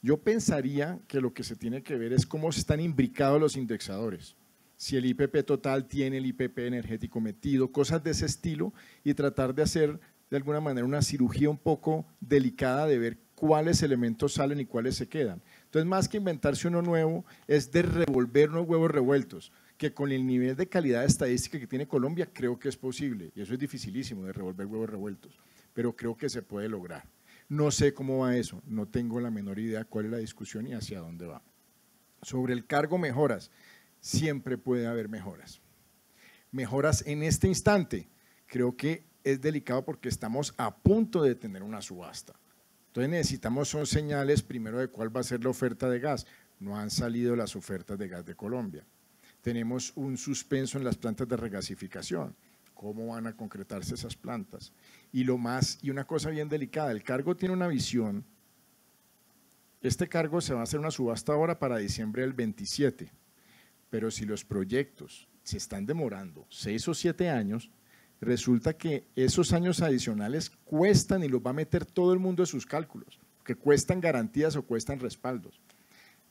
Yo pensaría que lo que se tiene que ver es cómo se están imbricados los indexadores si el IPP total tiene el IPP energético metido, cosas de ese estilo, y tratar de hacer de alguna manera una cirugía un poco delicada de ver cuáles elementos salen y cuáles se quedan. Entonces, más que inventarse uno nuevo, es de revolver unos huevos revueltos, que con el nivel de calidad estadística que tiene Colombia creo que es posible, y eso es dificilísimo de revolver huevos revueltos, pero creo que se puede lograr. No sé cómo va eso, no tengo la menor idea cuál es la discusión y hacia dónde va. Sobre el cargo mejoras, siempre puede haber mejoras. Mejoras en este instante, creo que es delicado porque estamos a punto de tener una subasta. Entonces necesitamos, son señales primero de cuál va a ser la oferta de gas. No han salido las ofertas de gas de Colombia. Tenemos un suspenso en las plantas de regasificación. ¿Cómo van a concretarse esas plantas? Y lo más, y una cosa bien delicada, el cargo tiene una visión. Este cargo se va a hacer una subasta ahora para diciembre del 27. Pero si los proyectos se están demorando seis o siete años, resulta que esos años adicionales cuestan y los va a meter todo el mundo en sus cálculos, que cuestan garantías o cuestan respaldos.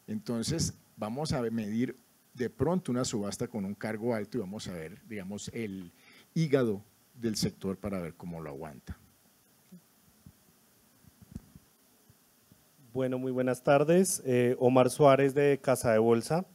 Entonces, vamos a medir de pronto una subasta con un cargo alto y vamos a ver, digamos, el hígado del sector para ver cómo lo aguanta. Bueno, muy buenas tardes. Eh, Omar Suárez de Casa de Bolsa.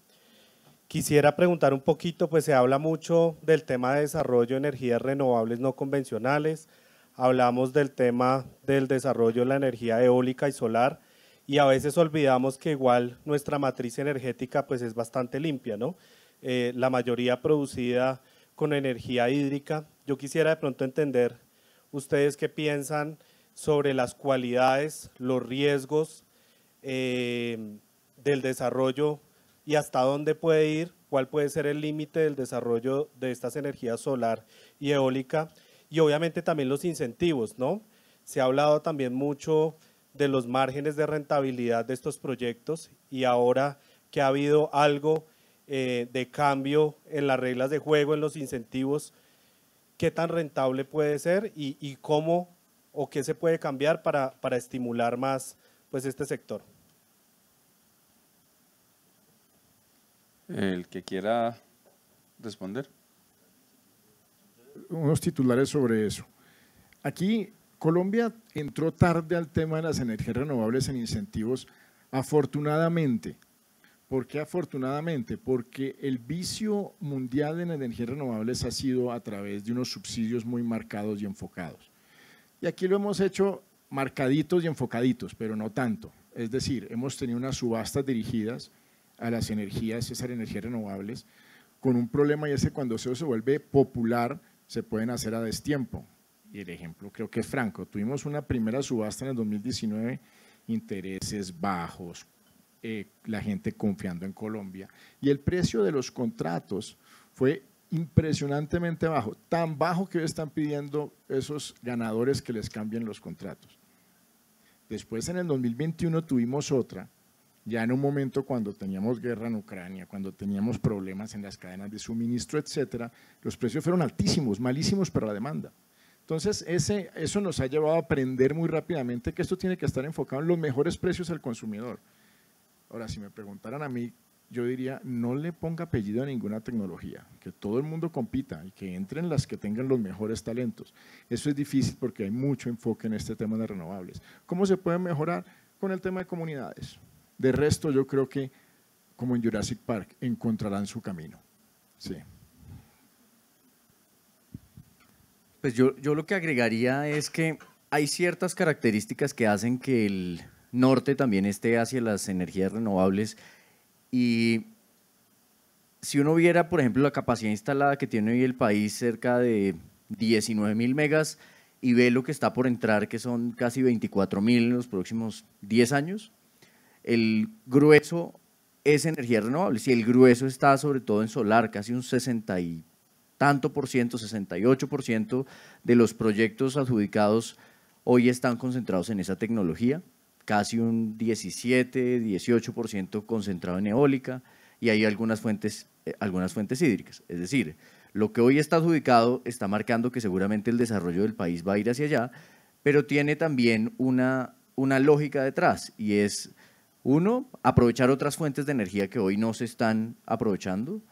Quisiera preguntar un poquito, pues se habla mucho del tema de desarrollo de energías renovables no convencionales, hablamos del tema del desarrollo de la energía eólica y solar y a veces olvidamos que igual nuestra matriz energética pues es bastante limpia, ¿no? Eh, la mayoría producida con energía hídrica. Yo quisiera de pronto entender ustedes qué piensan sobre las cualidades, los riesgos eh, del desarrollo y hasta dónde puede ir, cuál puede ser el límite del desarrollo de estas energías solar y eólica y obviamente también los incentivos, ¿no? Se ha hablado también mucho de los márgenes de rentabilidad de estos proyectos y ahora que ha habido algo eh, de cambio en las reglas de juego, en los incentivos, qué tan rentable puede ser y, cómo o qué se puede cambiar para, estimular más pues, este sector. El que quiera responder. Unos titulares sobre eso. Aquí Colombia entró tarde al tema de las energías renovables en incentivos, afortunadamente. ¿Por qué afortunadamente? Porque el vicio mundial en energías renovables ha sido a través de unos subsidios muy marcados y enfocados. Y aquí lo hemos hecho marcaditos y enfocaditos, pero no tanto. Es decir, hemos tenido unas subastas dirigidas, a las energías, esas energías renovables, con un problema y ese cuando eso se vuelve popular, se pueden hacer a destiempo. Y el ejemplo creo que es franco. Tuvimos una primera subasta en el 2019, intereses bajos, eh, la gente confiando en Colombia. Y el precio de los contratos fue impresionantemente bajo, tan bajo que hoy están pidiendo esos ganadores que les cambien los contratos. Después en el 2021 tuvimos otra ya en un momento cuando teníamos guerra en Ucrania, cuando teníamos problemas en las cadenas de suministro, etcétera, los precios fueron altísimos, malísimos para la demanda. Entonces, ese, eso nos ha llevado a aprender muy rápidamente que esto tiene que estar enfocado en los mejores precios al consumidor. Ahora, si me preguntaran a mí, yo diría, no le ponga apellido a ninguna tecnología, que todo el mundo compita y que entren las que tengan los mejores talentos. Eso es difícil porque hay mucho enfoque en este tema de renovables. ¿Cómo se puede mejorar? Con el tema de comunidades. De resto, yo creo que, como en Jurassic Park, encontrarán su camino. Sí. Pues yo, lo que agregaría es que hay ciertas características que hacen que el norte también esté hacia las energías renovables y si uno viera, por ejemplo, la capacidad instalada que tiene hoy el país, cerca de 19 mil megas, y ve lo que está por entrar, que son casi 24 mil en los próximos 10 años, el grueso es energía renovable. Si el grueso está sobre todo en solar, casi un 60 y tanto por ciento, 68 por ciento de los proyectos adjudicados hoy están concentrados en esa tecnología, casi un 17, 18 por ciento concentrado en eólica y hay algunas fuentes, eh, algunas fuentes hídricas. Es decir, lo que hoy está adjudicado está marcando que seguramente el desarrollo del país va a ir hacia allá, pero tiene también una, una lógica detrás y es uno, aprovechar otras fuentes de energía que hoy no se están aprovechando.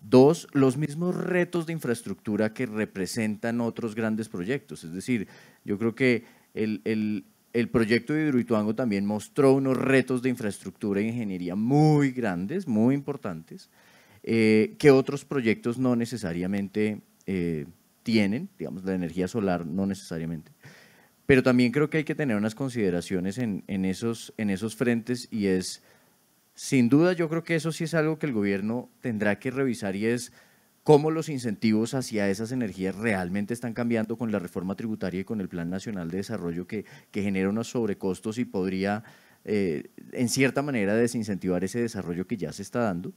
Dos, los mismos retos de infraestructura que representan otros grandes proyectos. Es decir, yo creo que el, proyecto de Hidroituango también mostró unos retos de infraestructura e ingeniería muy grandes, muy importantes, eh, que otros proyectos no necesariamente eh, tienen, digamos, la energía solar no necesariamente. Pero también creo que hay que tener unas consideraciones en, esos, en esos frentes y es, sin duda yo creo que eso sí es algo que el gobierno tendrá que revisar y es cómo los incentivos hacia esas energías realmente están cambiando con la reforma tributaria y con el Plan Nacional de Desarrollo que, genera unos sobrecostos y podría, eh, en cierta manera, desincentivar ese desarrollo que ya se está dando.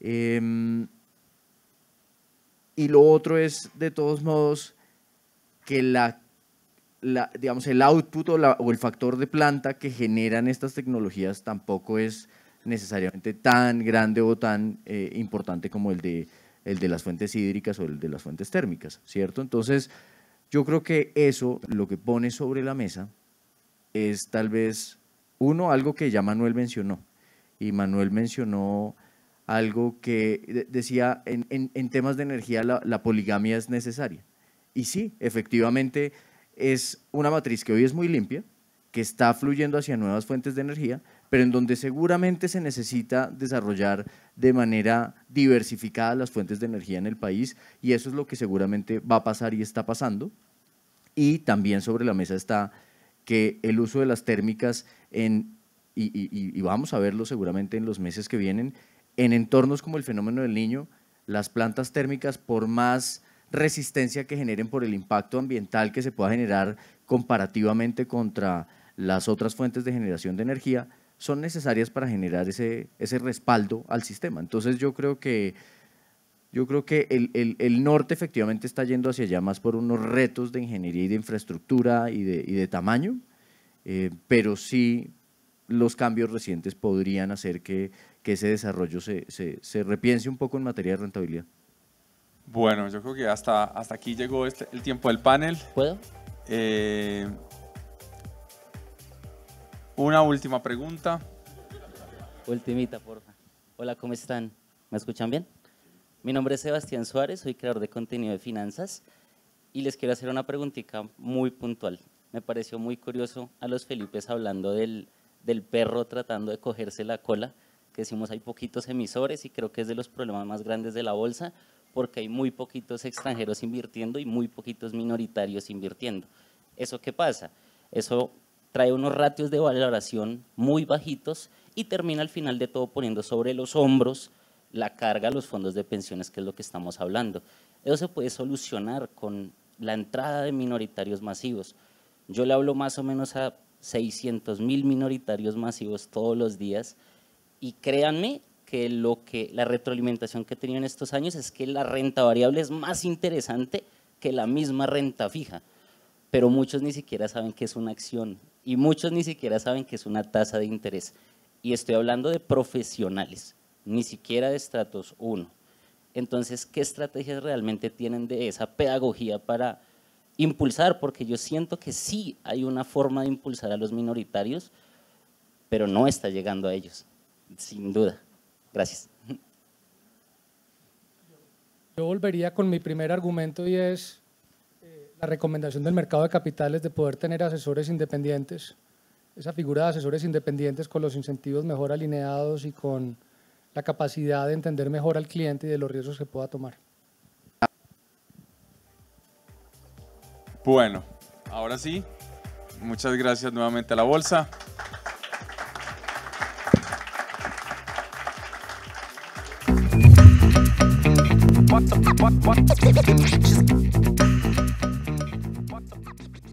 Em, y lo otro es, de todos modos, que la digamos, el output o, el factor de planta que generan estas tecnologías tampoco es necesariamente tan grande o tan eh, importante como el de, el de las fuentes hídricas o el de las fuentes térmicas, ¿cierto? Entonces, yo creo que eso lo que pone sobre la mesa es tal vez, uno, algo que ya Manuel mencionó, y Manuel mencionó algo que decía, en, en, temas de energía la, la poligamia es necesaria. Y sí, efectivamente, es una matriz que hoy es muy limpia, que está fluyendo hacia nuevas fuentes de energía, pero en donde seguramente se necesita desarrollar de manera diversificada las fuentes de energía en el país y eso es lo que seguramente va a pasar y está pasando. Y también sobre la mesa está que el uso de las térmicas en, y, y vamos a verlo seguramente en los meses que vienen, en entornos como el fenómeno del niño, las plantas térmicas, por más resistencia que generen por el impacto ambiental que se pueda generar comparativamente contra las otras fuentes de generación de energía, son necesarias para generar ese, ese respaldo al sistema. Entonces yo creo que, yo creo que el, norte efectivamente está yendo hacia allá más por unos retos de ingeniería y de infraestructura y de, y de tamaño, eh, pero sí los cambios recientes podrían hacer que, ese desarrollo se repiense un poco en materia de rentabilidad. Bueno, yo creo que hasta, hasta aquí llegó este, el tiempo del panel. ¿Puedo? Eh, una última pregunta. Ultimita, porfa. Hola, ¿cómo están? ¿Me escuchan bien? Mi nombre es Sebastián Suárez, soy creador de contenido de finanzas y les quiero hacer una preguntita muy puntual. Me pareció muy curioso a los Felipes hablando del, del perro tratando de cogerse la cola, que decimos hay poquitos emisores y creo que es de los problemas más grandes de la bolsa porque hay muy poquitos extranjeros invirtiendo y muy poquitos minoritarios invirtiendo. ¿Eso qué pasa? Eso trae unos ratios de valoración muy bajitos y termina al final de todo poniendo sobre los hombros la carga a los fondos de pensiones, que es lo que estamos hablando. Eso se puede solucionar con la entrada de minoritarios masivos. Yo le hablo más o menos a 600 mil minoritarios masivos todos los días y créanme que, lo que la retroalimentación que he tenido en estos años es que la renta variable es más interesante que la misma renta fija, pero muchos ni siquiera saben que es una acción y muchos ni siquiera saben que es una tasa de interés. Y estoy hablando de profesionales, ni siquiera de estratos 1. Entonces, ¿qué estrategias realmente tienen de esa pedagogía para impulsar? Porque yo siento que sí hay una forma de impulsar a los minoritarios, pero no está llegando a ellos, sin duda. Gracias. Yo volvería con mi primer argumento y es eh, la recomendación del mercado de capitales de poder tener asesores independientes. Esa figura de asesores independientes con los incentivos mejor alineados y con la capacidad de entender mejor al cliente y de los riesgos que pueda tomar. Bueno, ahora sí, muchas gracias nuevamente a la Bolsa. what, what, what,